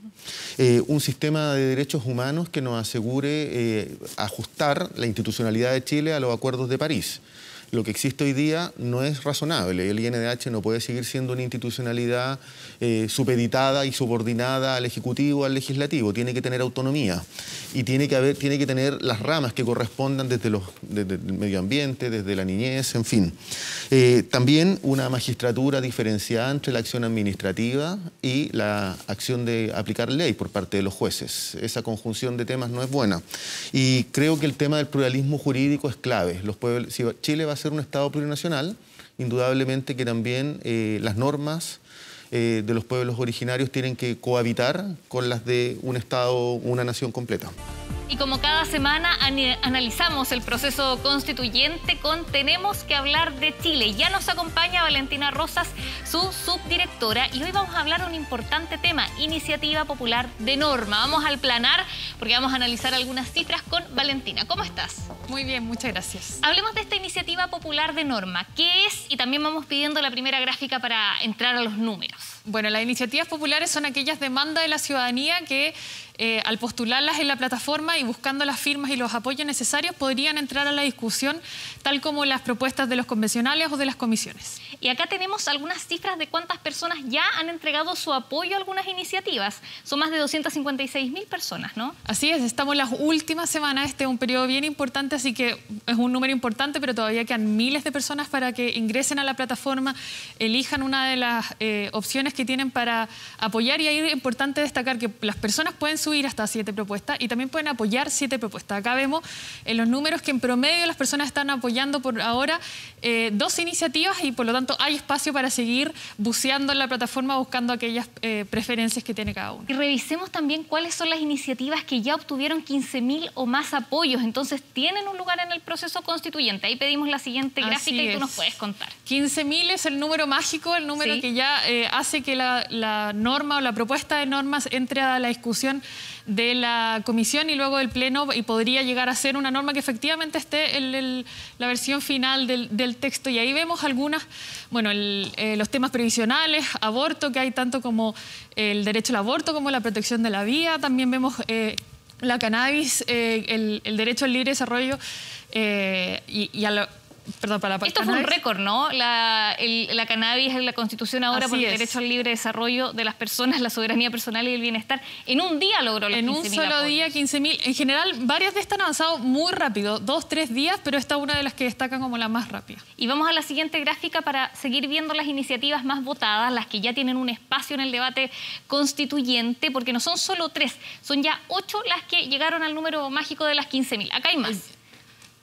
un sistema de derechos humanos que nos asegure ajustar la institucionalidad de Chile a los acuerdos de París lo que existe hoy día no es razonable. El INDH no puede seguir siendo una institucionalidad eh, supeditada y subordinada al Ejecutivo, al Legislativo. Tiene que tener autonomía y tiene que, tener las ramas que correspondan desde, los, el medio ambiente, desde la niñez, en fin. Eh, también una magistratura diferenciada entre la acción administrativa y la acción de aplicar ley por parte de los jueces. Esa conjunción de temas no es buena. Y creo que el tema del pluralismo jurídico es clave. Chile ser un Estado plurinacional, indudablemente que también eh, las normas eh, de los pueblos originarios tienen que cohabitar con las de un Estado, una nación completa. Y como cada semana analizamos el proceso constituyente con Tenemos que hablar de Chile. Ya nos acompaña Valentina Rosas, su subdirectora, y hoy vamos a hablar de un importante tema, iniciativa popular de norma. Vamos al planar porque vamos a analizar algunas cifras con Valentina. ¿Cómo estás? Muy bien, muchas gracias. Hablemos de esta iniciativa popular de norma. ¿Qué es? Y también vamos pidiendo la primera gráfica para entrar a los números. Bueno, las iniciativas populares son aquellas demandas de la ciudadanía que eh, al postularlas en la plataforma y buscando las firmas y los apoyos necesarios podrían entrar a la discusión, tal como las propuestas de los convencionales o de las comisiones. Y acá tenemos algunas cifras de cuántas personas ya han entregado su apoyo a algunas iniciativas. Son más de 256 mil personas, ¿no? Así es, estamos en las últimas semanas, este es un periodo bien importante, así que es un número importante, pero todavía quedan miles de personas para que ingresen a la plataforma, elijan una de las eh, opciones que tienen para apoyar y ahí es importante destacar que las personas pueden subir hasta siete propuestas y también pueden apoyar siete propuestas. Acá vemos en eh, los números que en promedio las personas están apoyando por ahora eh, dos iniciativas y por lo tanto hay espacio para seguir buceando en la plataforma buscando aquellas eh, preferencias que tiene cada uno. Y revisemos también cuáles son las iniciativas que ya obtuvieron 15.000 o más apoyos, entonces tienen un lugar en el proceso constituyente. Ahí pedimos la siguiente gráfica y tú nos puedes contar. 15.000 es el número mágico, el número que ya hace que la, norma o la propuesta de normas entre a la discusión de la comisión y luego del pleno y podría llegar a ser una norma que efectivamente esté en la versión final del, texto. Y ahí vemos algunas, bueno, eh, los temas previsionales, aborto, que hay tanto como el derecho al aborto como la protección de la vida. También vemos... Eh, la cannabis, eh, el, derecho al libre desarrollo y, y a la para la Esto fue un récord, ¿no? La, cannabis en la Constitución ahora por el derecho al libre desarrollo de las personas, la soberanía personal y el bienestar. En un día logró los En un solo día, 15.000. En general, varias de estas han avanzado muy rápido, dos, tres días, pero esta es una de las que destacan como la más rápida. Y vamos a la siguiente gráfica para seguir viendo las iniciativas más votadas, las que ya tienen un espacio en el debate constituyente, porque no son solo tres, son ya ocho las que llegaron al número mágico de las 15.000. Acá hay más.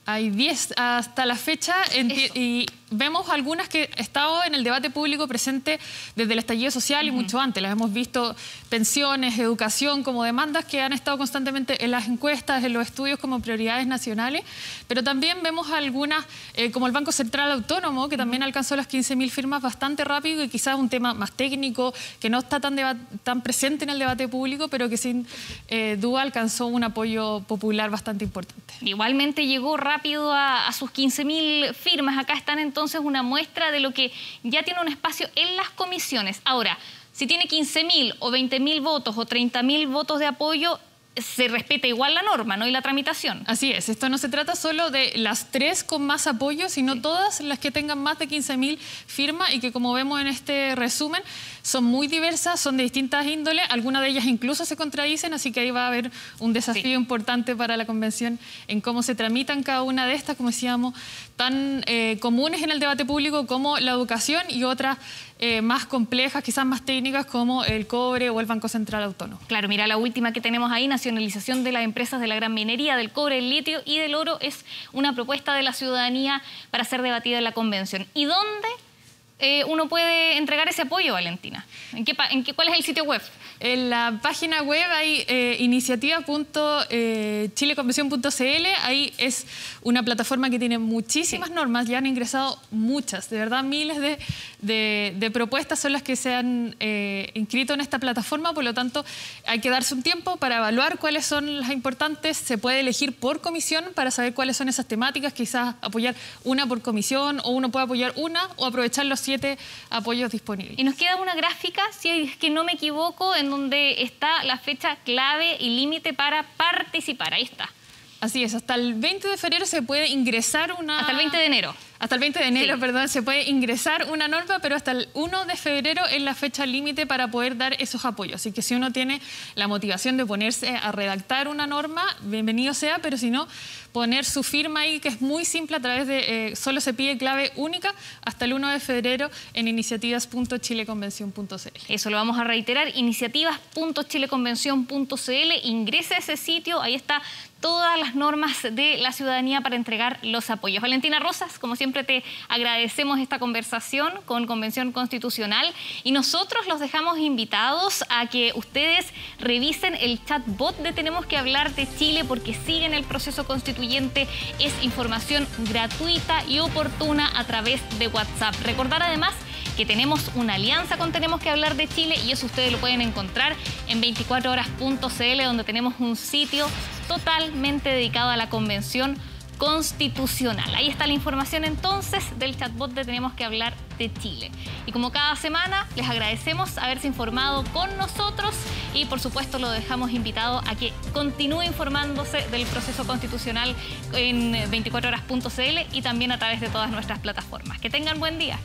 Hay 10 hasta la fecha. Eso. Y vemos algunas que han estado en el debate público presente desde el estallido social y mucho antes. Las hemos visto pensiones, educación, como demandas que han estado constantemente en las encuestas, en los estudios como prioridades nacionales, pero también vemos algunas, eh, como el Banco Central Autónomo, que también alcanzó las 15.000 firmas bastante rápido y quizás un tema más técnico, que no está tan, tan presente en el debate público, pero que sin eh, duda alcanzó un apoyo popular bastante importante. Igualmente llegó rápido a, a sus 15.000 firmas, acá están entonces entonces una muestra de lo que ya tiene un espacio en las comisiones. Ahora, si tiene 15.000 o 20.000 votos o 30.000 votos de apoyo, se respeta igual la norma ¿no? y la tramitación. Así es, esto no se trata solo de las tres con más apoyo, sino todas las que tengan más de 15.000 firmas y que como vemos en este resumen son muy diversas, son de distintas índoles, algunas de ellas incluso se contradicen, así que ahí va a haber un desafío importante para la Convención en cómo se tramitan cada una de estas, como decíamos, tan eh, comunes en el debate público como la educación y otras eh, más complejas, quizás más técnicas como el cobre o el Banco Central Autónomo. Claro, mira, la última que tenemos ahí, nacionalización de las empresas de la gran minería, del cobre, el litio y del oro, es una propuesta de la ciudadanía para ser debatida en la convención. ¿Y dónde eh, uno puede entregar ese apoyo, Valentina? ¿En ¿Cuál es el sitio web? En la página web hay eh, iniciativa.chileconvención.cl, eh, ahí es una plataforma que tiene muchísimas normas, ya han ingresado muchas, de verdad miles de, propuestas son las que se han eh, inscrito en esta plataforma, por lo tanto hay que darse un tiempo para evaluar cuáles son las importantes, se puede elegir por comisión para saber cuáles son esas temáticas, quizás apoyar una por comisión o uno puede apoyar una o aprovechar los apoyos disponibles. Y nos queda una gráfica, si es que no me equivoco, en donde está la fecha clave y límite para participar. Ahí está. Así es, hasta el 20 de febrero se puede ingresar una... Hasta el 20 de enero. Hasta el 20 de enero, perdón, se puede ingresar una norma, pero hasta el 1 de febrero es la fecha límite para poder dar esos apoyos. Así que si uno tiene la motivación de ponerse a redactar una norma, bienvenido sea, pero si no, poner su firma ahí, que es muy simple a través de, eh, solo se pide clave única hasta el 1 de febrero en iniciativas.chileconvención.cl. Eso lo vamos a reiterar, iniciativas.chileconvención.cl, ingrese a ese sitio, ahí está todas las normas de la ciudadanía para entregar los apoyos. Valentina Rosas, como siempre te agradecemos esta conversación con Convención Constitucional y nosotros los dejamos invitados a que ustedes revisen el chatbot de Tenemos que hablar de Chile porque siguen el proceso constitucional es información gratuita y oportuna a través de WhatsApp. Recordar además que tenemos una alianza con Tenemos que hablar de Chile y eso ustedes lo pueden encontrar en 24horas.cl donde tenemos un sitio totalmente dedicado a la convención constitucional. Ahí está la información entonces del chatbot de Tenemos que hablar de Chile. Y como cada semana, les agradecemos haberse informado con nosotros y por supuesto lo dejamos invitado a que continúe informándose del proceso constitucional en 24horas.cl y también a través de todas nuestras plataformas. Que tengan buen día.